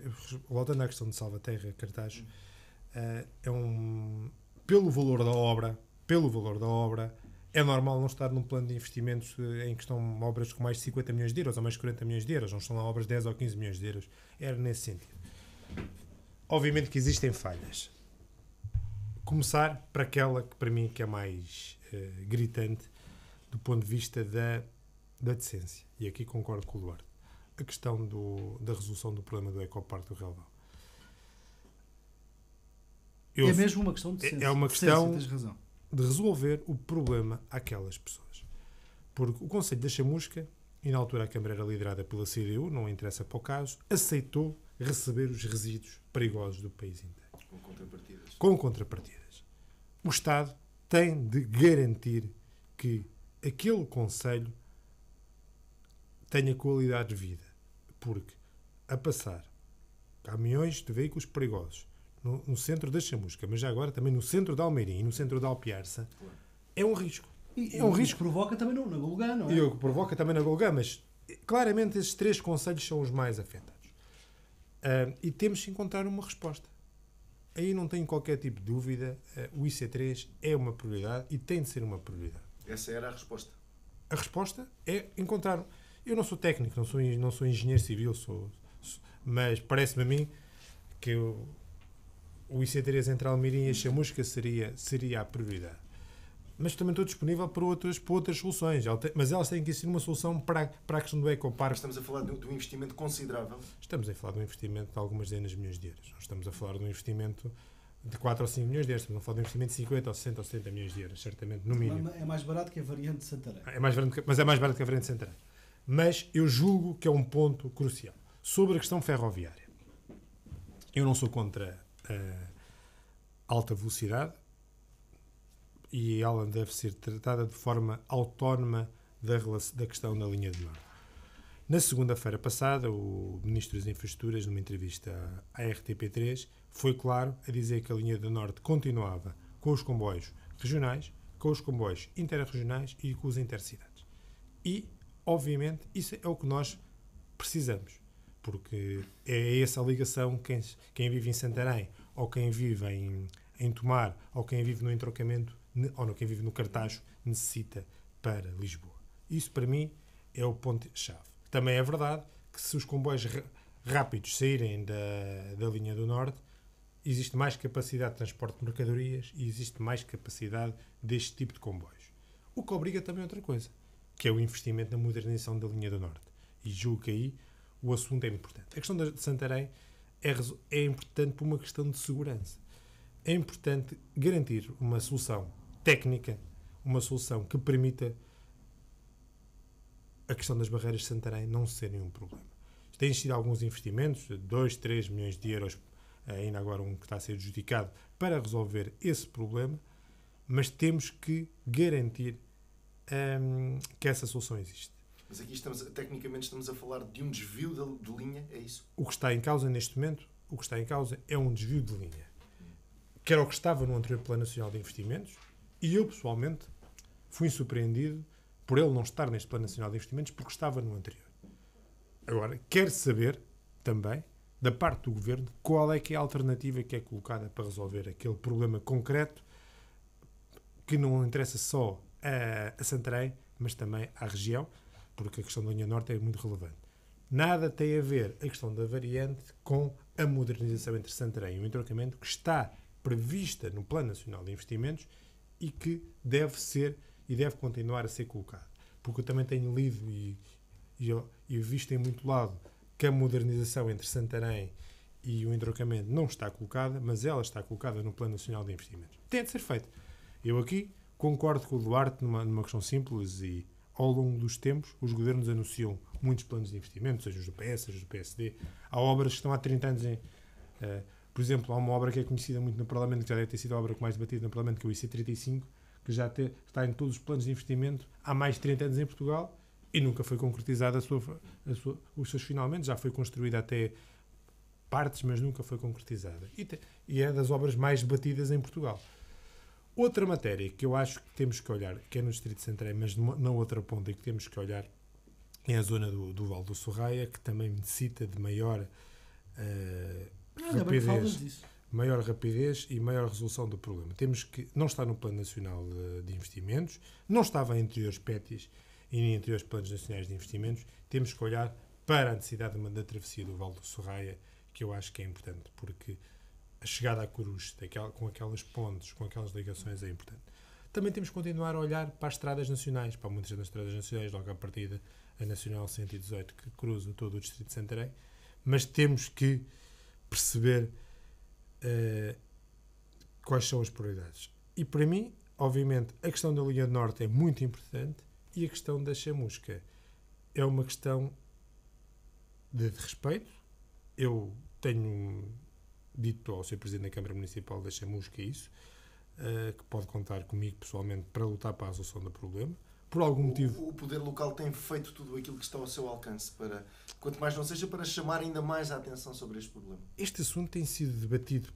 voltando à questão de Salvaterra, Cartaz. Hum eh, é um, pelo valor da obra, pelo valor da obra, é normal não estar num plano de investimentos em que estão obras com mais de 50 milhões de euros ou mais de 40 milhões de euros, não estão lá obras de 10 ou 15 milhões de euros. Era nesse sentido. Obviamente que existem falhas. Começar para aquela que para mim que é mais uh, gritante do ponto de vista da, da decência. E aqui concordo com o Eduardo. A questão do, da resolução do problema do ecoparque do Relvão. Eu, é mesmo uma questão de é, é senso. É uma questão de, de resolver o problema àquelas pessoas. Porque o Conselho da Chamusca, e na altura a Câmara era liderada pela CDU, não interessa para o caso, aceitou receber os resíduos perigosos do país inteiro. Com contrapartidas. Com contrapartidas. O Estado tem de garantir que aquele Conselho tenha qualidade de vida. Porque a passar caminhões de veículos perigosos no, no, centro da Chamusca, mas já agora também no centro da Almeirim e no centro da Alpiarça, é um risco. E, é um risco. que provoca também no, na Golgã, não é? E o que provoca também na Golgã, mas eh, claramente esses três conselhos são os mais afetados. Uh, e temos que encontrar uma resposta. Aí não tenho qualquer tipo de dúvida, uh, o IC3 é uma prioridade e tem de ser uma prioridade. Essa era a resposta. A resposta é encontrar. Eu não sou técnico, não sou, não sou engenheiro civil, sou, sou mas parece-me a mim que eu, o IC3 entre Almirim e a Chamusca seria, seria a prioridade. Mas também estou disponível para outras, para outras soluções. Mas elas têm que ser uma solução para, para a questão do ecoparque. Estamos a falar de, de um investimento considerável? Estamos a falar de um investimento de algumas dezenas de milhões de euros. Nós estamos a falar de um investimento de 4 ou 5 milhões de euros. Estamos a falar de um investimento de 50 ou 60 ou 70 milhões de euros, certamente, no mínimo. É mais barato que a variante de Santarém. É mais barato que, mas é mais barato que a variante de Santarém. Mas eu julgo que é um ponto crucial. Sobre a questão ferroviária. Eu não sou contra uh, alta velocidade e ela deve ser tratada de forma autónoma da, da questão da linha de norte. Na segunda-feira passada, o Ministro das Infraestruturas, numa entrevista à RTP3, foi claro a dizer que a linha do Norte continuava com os comboios regionais, com os comboios interregionais e com os intercidades. E, obviamente, isso é o que nós precisamos porque é essa ligação quem, quem vive em Santarém ou quem vive em, em Tomar ou quem vive no entrocamento ou no, quem vive no Cartacho necessita para Lisboa. Isso para mim é o ponto-chave. Também é verdade que se os comboios rápidos saírem da, da linha do Norte, existe mais capacidade de transporte de mercadorias e existe mais capacidade deste tipo de comboios. O que obriga também outra coisa, que é o investimento na modernização da linha do Norte. E julgo que aí o assunto é importante. A questão de Santarém é, é importante por uma questão de segurança. É importante garantir uma solução técnica, uma solução que permita a questão das barreiras de Santarém não ser nenhum problema. Têm sido alguns investimentos, 2, 3 milhões de euros, eh, ainda agora um que está a ser adjudicado, para resolver esse problema, mas temos que garantir ehm, que essa solução existe. Mas aqui estamos, tecnicamente estamos a falar de um desvio de, de, linha, é isso? O que está em causa neste momento, o que está em causa é um desvio de linha. Que era o que estava no anterior Plano Nacional de Investimentos, e eu pessoalmente fui surpreendido por ele não estar neste Plano Nacional de Investimentos porque estava no anterior. Agora, quero saber também, da parte do governo, qual é que é a alternativa que é colocada para resolver aquele problema concreto que não interessa só a, a Santarém, mas também à região, porque a questão da linha Norte é muito relevante. Nada tem a ver a questão da variante com a modernização entre Santarém e o entroncamento que está prevista no Plano Nacional de Investimentos e que deve ser e deve continuar a ser colocada Porque eu também tenho lido e, e, e visto em muito lado que a modernização entre Santarém e o entrocamento não está colocada, mas ela está colocada no Plano Nacional de Investimentos. Tem de ser feito. Eu aqui concordo com o Duarte numa, numa questão simples e, ao longo dos tempos, os governos anunciam muitos planos de investimento, seja os do PS, seja os do PSD. Há obras que estão há 30 anos em. Uh, por exemplo, há uma obra que é conhecida muito no Parlamento, que já deve ter sido a obra mais debatida no Parlamento, que é o IC35, que já te, está em todos os planos de investimento há mais de 30 anos em Portugal e nunca foi concretizada a sua, a sua, os seus finalmente. Já foi construída até partes, mas nunca foi concretizada. E, te, e é das obras mais debatidas em Portugal. Outra matéria que eu acho que temos que olhar, que é no Distrito de Santarém, mas na outra ponta e que temos que olhar, é a zona do, do Val do Sorraia, que também necessita de maior uh, rapidez. Maior rapidez e maior resolução do problema. Temos que. Não está no Plano Nacional de, de Investimentos, não estava em anteriores PETIs e entre os planos nacionais de investimentos, temos que olhar para a necessidade da travessia do Val do Sorraia, que eu acho que é importante, porque a chegada à Coruja, daquela, com aquelas pontes, com aquelas ligações é importante. Também temos que continuar a olhar para as estradas nacionais, para muitas das estradas nacionais, logo à partida, a Nacional 118, que cruza todo o distrito de Santarém, mas temos que perceber uh, quais são as prioridades. E para mim, obviamente, a questão da linha norte é muito importante e a questão da chamusca é uma questão de, de respeito. Eu tenho dito ao ser Presidente da Câmara Municipal da Chamusca isso, uh, que pode contar comigo pessoalmente para lutar para a resolução do problema. Por algum o, motivo. O poder local tem feito tudo aquilo que está ao seu alcance para, quanto mais não seja, para chamar ainda mais a atenção sobre este problema. Este assunto tem sido debatido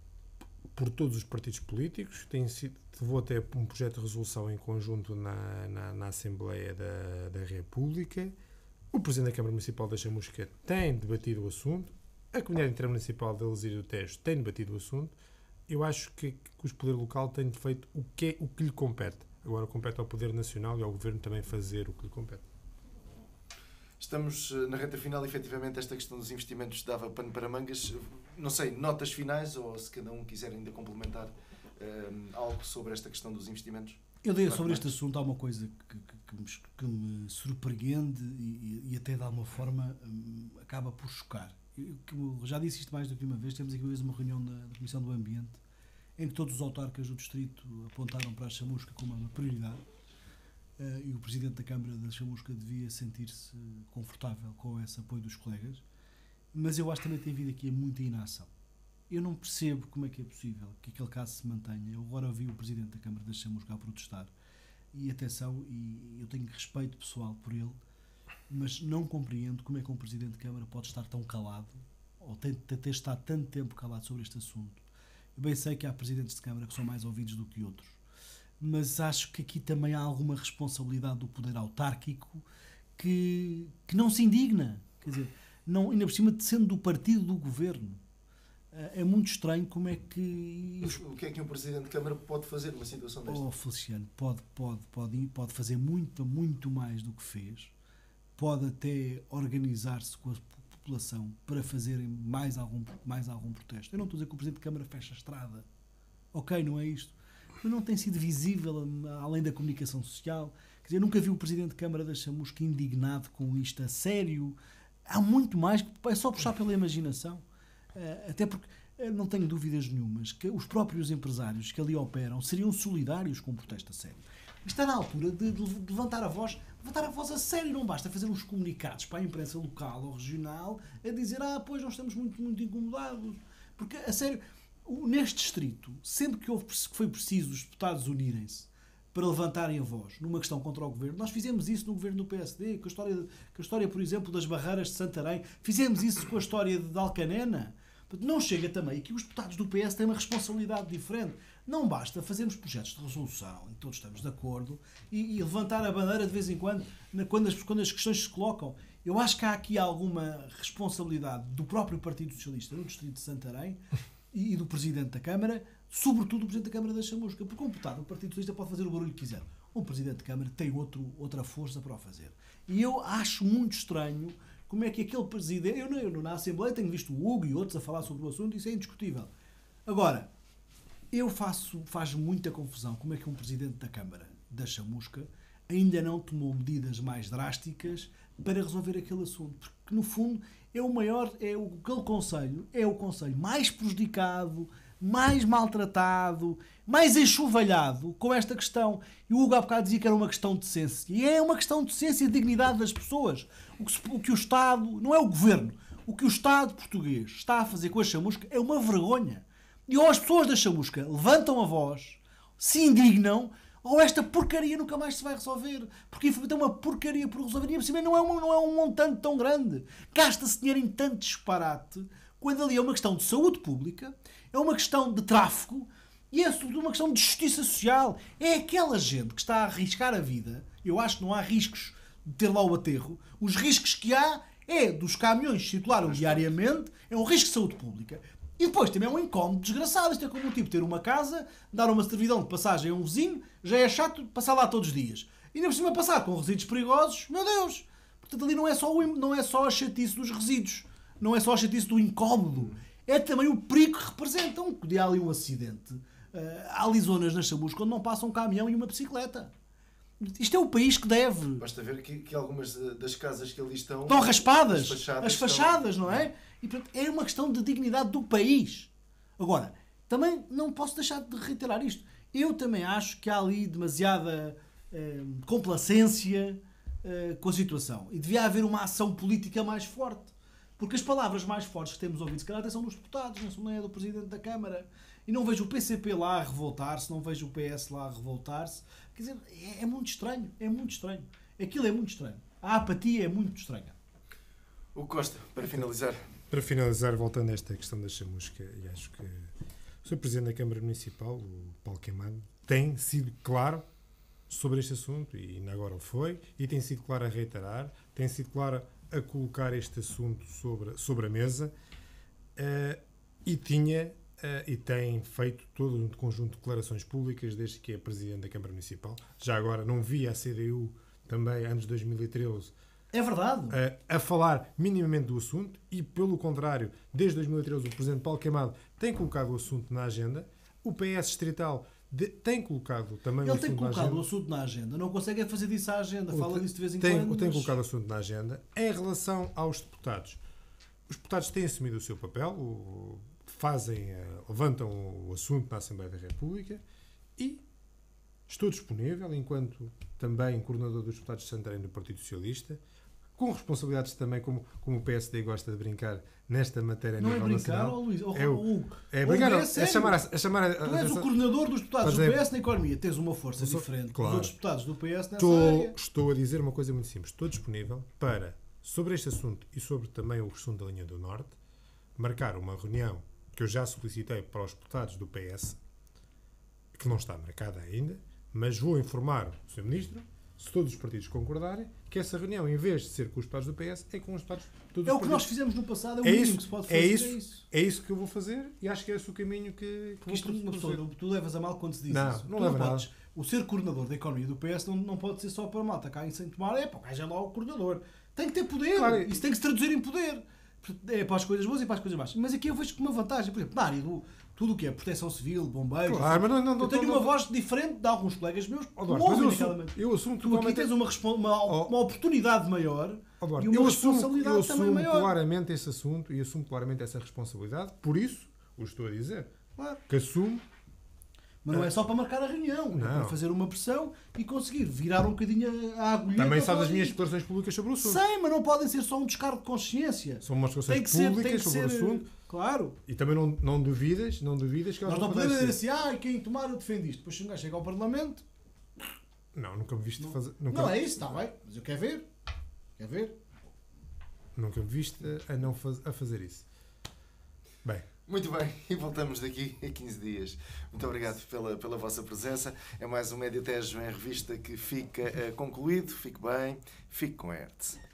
por todos os partidos políticos, tem sido, levou até um projeto de resolução em conjunto na, na, na Assembleia da, da República. O Presidente da Câmara Municipal da Chamusca tem debatido o assunto a comunidade intermunicipal de Alzira do Tejo tem debatido o assunto. Eu acho que, que os poder local têm feito o que, é, o que lhe compete. Agora compete ao poder nacional e ao governo também fazer o que lhe compete. Estamos eh, na reta final, efetivamente, esta questão dos investimentos dava pano para mangas. Não sei, notas finais ou se cada um quiser ainda complementar um, eh, algo sobre esta questão dos investimentos? Eu dei sobre este assunto há uma coisa que, que, que, me, que me, surpreende e, e, até de alguma forma hum, acaba por chocar já disse isto mais do que uma vez, temos aqui uma vez uma reunião da, da Comissão do Ambiente, em que todos os autarcas do Distrito apontaram para a chamusca como uma prioridade. Eh, e o Presidente da Câmara da Chamusca devia sentir-se confortável com esse apoio dos colegas, mas eu acho que também tem havido aqui muita inação. Eu não percebo como é que é possível que aquele caso se mantenha. Eu agora ouvi o Presidente da Câmara da Chamusca a protestar, e atenção, e eu tenho respeito pessoal por ele, mas não compreendo como é que um Presidente de Câmara pode estar tão calado, ou ter, ter estado tanto tempo calado sobre este assunto. Eu bem sei que há Presidentes de Câmara que são mais ouvidos do que outros, mas acho que aqui também há alguma responsabilidade do poder autárquico que, que não se indigna, quer dizer, não, ainda por cima de sendo do partido do governo. Eh, é muito estranho como é que. o que é que um Presidente de Câmara pode fazer numa situação desta? Oh, Feliciano, pode, pode, pode, pode fazer muito, muito mais do que fez pode até organizar-se com a população para fazerem mais algum, mais algum protesto. Eu não estou a dizer que o Presidente de Câmara fecha a estrada. Ok, não é isto. Mas não tem sido visível além da comunicação social. Quer dizer, eu nunca vi o Presidente de Câmara da Chamusca indignado com isto a sério. Há muito mais que é só puxar pela imaginação. Eh, até porque eh, não tenho dúvidas nenhumas que os próprios empresários que ali operam seriam solidários com o protesto a sério. Está na altura de levantar a voz levantar a voz a sério, não basta fazer uns comunicados para a imprensa local ou regional a dizer, ah, pois nós estamos muito, muito incomodados. Porque, a sério, neste distrito, sempre que, houve, que foi preciso os deputados unirem-se para levantarem a voz numa questão contra o governo, nós fizemos isso no governo do PSD, com a história, com a história por exemplo, das barreiras de Santarém, fizemos isso com a história de Alcanena. Não chega também que os deputados do PS têm uma responsabilidade diferente. Não basta fazermos projetos de resolução em que todos estamos de acordo e, e levantar a bandeira de vez em quando na, quando, as, quando as questões se colocam. Eu acho que há aqui alguma responsabilidade do próprio Partido Socialista no Distrito de Santarém e, e do Presidente da Câmara, sobretudo do Presidente da Câmara da Chamusca, porque como deputado o Partido Socialista pode fazer o barulho que quiser. Um Presidente da Câmara tem outro, outra força para o fazer. E eu acho muito estranho como é que aquele presidente. Eu, eu na Assembleia tenho visto o Hugo e outros a falar sobre o assunto, isso é indiscutível. Agora, eu faço, faz muita confusão como é que um presidente da Câmara da Chamusca ainda não tomou medidas mais drásticas para resolver aquele assunto, porque no fundo é o maior, é o, aquele conselho, é o conselho mais prejudicado, mais maltratado, mais enxovalhado com esta questão. E o Hugo há bocado dizia que era uma questão de decência. E é uma questão de decência e dignidade das pessoas. O que, o que o Estado, não é o governo, o que o Estado português está a fazer com a chamusca é uma vergonha. E ou as pessoas da chamusca levantam a voz, se indignam, ou esta porcaria nunca mais se vai resolver. Porque infelizmente é uma porcaria por resolver. E por cima não é um, não é um montante tão grande. Gasta-se dinheiro em tanto disparate, quando ali é uma questão de saúde pública, é uma questão de tráfico e é sobretudo uma questão de justiça social. É aquela gente que está a arriscar a vida. Eu acho que não há riscos de ter lá o aterro. Os riscos que há é dos caminhões circularam diariamente, é um risco de saúde pública. E depois também é um incómodo desgraçado. Isto é como um tipo ter uma casa, dar uma servidão de passagem a um vizinho, já é chato passar lá todos os dias. E ainda por cima passar com resíduos perigosos, meu Deus! Portanto, ali não é só, o, não é só a chatice dos resíduos, não é só a chatice do incómodo, é também o perigo que representam. De ali um acidente. Eh, há ali zonas nas Chabus quando não passa um caminhão e uma bicicleta. Isto é o país que deve. Basta ver que, que algumas eh, das casas que ali estão. Estão raspadas! As fachadas, as fachadas estão... não é? E portanto, é uma questão de dignidade do país. Agora, também não posso deixar de reiterar isto. Eu também acho que há ali demasiada eh, complacência eh, com a situação. E devia haver uma ação política mais forte. Porque as palavras mais fortes que temos ouvido, se calhar, até são dos deputados, não é do Presidente da Câmara. E não vejo o PCP lá a revoltar-se, não vejo o PS lá a revoltar-se. Quer dizer, é, é muito estranho, é muito estranho. Aquilo é muito estranho. A apatia é muito estranha. O Costa, para finalizar. Para finalizar, voltando a esta questão da chamusca, e acho que o Sr. Presidente da Câmara Municipal, o Paulo Queimado, tem sido claro sobre este assunto, e ainda agora o foi, e tem sido claro a reiterar, tem sido claro a colocar este assunto sobre, sobre a mesa, uh, e tinha uh, e tem feito todo um conjunto de declarações públicas desde que é Presidente da Câmara Municipal. Já agora não vi a CDU também, anos 2013, é verdade. A, a falar minimamente do assunto e, pelo contrário, desde 2013 o Presidente Paulo Queimado tem colocado o assunto na agenda. O PS Distrital de, tem colocado também Ele o assunto na agenda. Ele tem colocado o assunto na agenda. Não consegue é fazer disso à agenda. Fala tem, disso de vez em tem, quando. Tem colocado o assunto na agenda. Em relação aos deputados, os deputados têm assumido o seu papel, o, fazem, eh, levantam o assunto na Assembleia da República e estou disponível, enquanto também coordenador dos deputados de Santarém do Partido Socialista, com responsabilidades também, como, como o PSD gosta de brincar nesta matéria não a é nível é brincar, nacional. Luís, é, o, é brincar, é, é, chamar é chamar a, Tu és o coordenador dos deputados do é- PS na economia, tens uma força sou, diferente claro, dos outros deputados do PS nessa estou, área. Estou a dizer uma coisa muito simples, estou disponível para, sobre este assunto e sobre também o assunto da linha do Norte, marcar uma reunião que eu já solicitei para os deputados do PS, que não está marcada ainda, mas vou informar o Sr. Ministro se todos os partidos concordarem, que essa reunião, em vez de ser com os deputados do PS, é com os deputados todos É o que nós fizemos no passado, é o é mínimo que se pode é fazer. É isso, é isso, é isso. que eu vou fazer e acho que é esse o caminho que, que, que isto, uma pessoa, Tu levas a mal quando se diz não, isso. Não, não leva podes, O ser coordenador da economia do PS não, não pode ser só para malta. Cá em Santo Tomar, é para o gajo é lá o coordenador. Tem que ter poder. Claro. Isso tem que se traduzir em poder. É para as coisas boas e para as coisas más. Mas aqui eu vejo que uma vantagem, por exemplo, na área do, tudo o que é proteção civil, bombeiros. Claro, assim. mas não, não, eu tenho não, uma voz diferente de alguns colegas meus. Oh, Eduardo, mas eu assumo, tu aqui tens uma, uma, oh. uma oportunidade maior oh, e uma eu responsabilidade assumo, eu assumo também maior. claramente esse assunto e assumo claramente essa responsabilidade. Por isso, o estou a dizer. Claro. Que assumo. Mas não é ah. só para marcar a reunião, não. é para fazer uma pressão e conseguir virar um bocadinho a agulha. Também sabes as minhas declarações públicas sobre o assunto. Sei, mas não podem ser só um descargo de consciência. São umas declarações públicas ser, sobre o assunto Claro. E também não, não duvidas, não duvidas que Nós não podemos dizer assim, ah, quem tomar eu defendo isto. Depois se um gajo chega ao Parlamento. Não, nunca me viste não. fazer. Nunca não, me... é isso, está bem, mas eu quero ver. Quer ver? Nunca me viste a, não faz, a fazer isso. Bem. Muito bem, e voltamos daqui a 15 dias. Muito obrigado pela, pela vossa presença. É mais um Médio Tejo em Revista que fica uh, concluído. Fique bem, fique com a arte.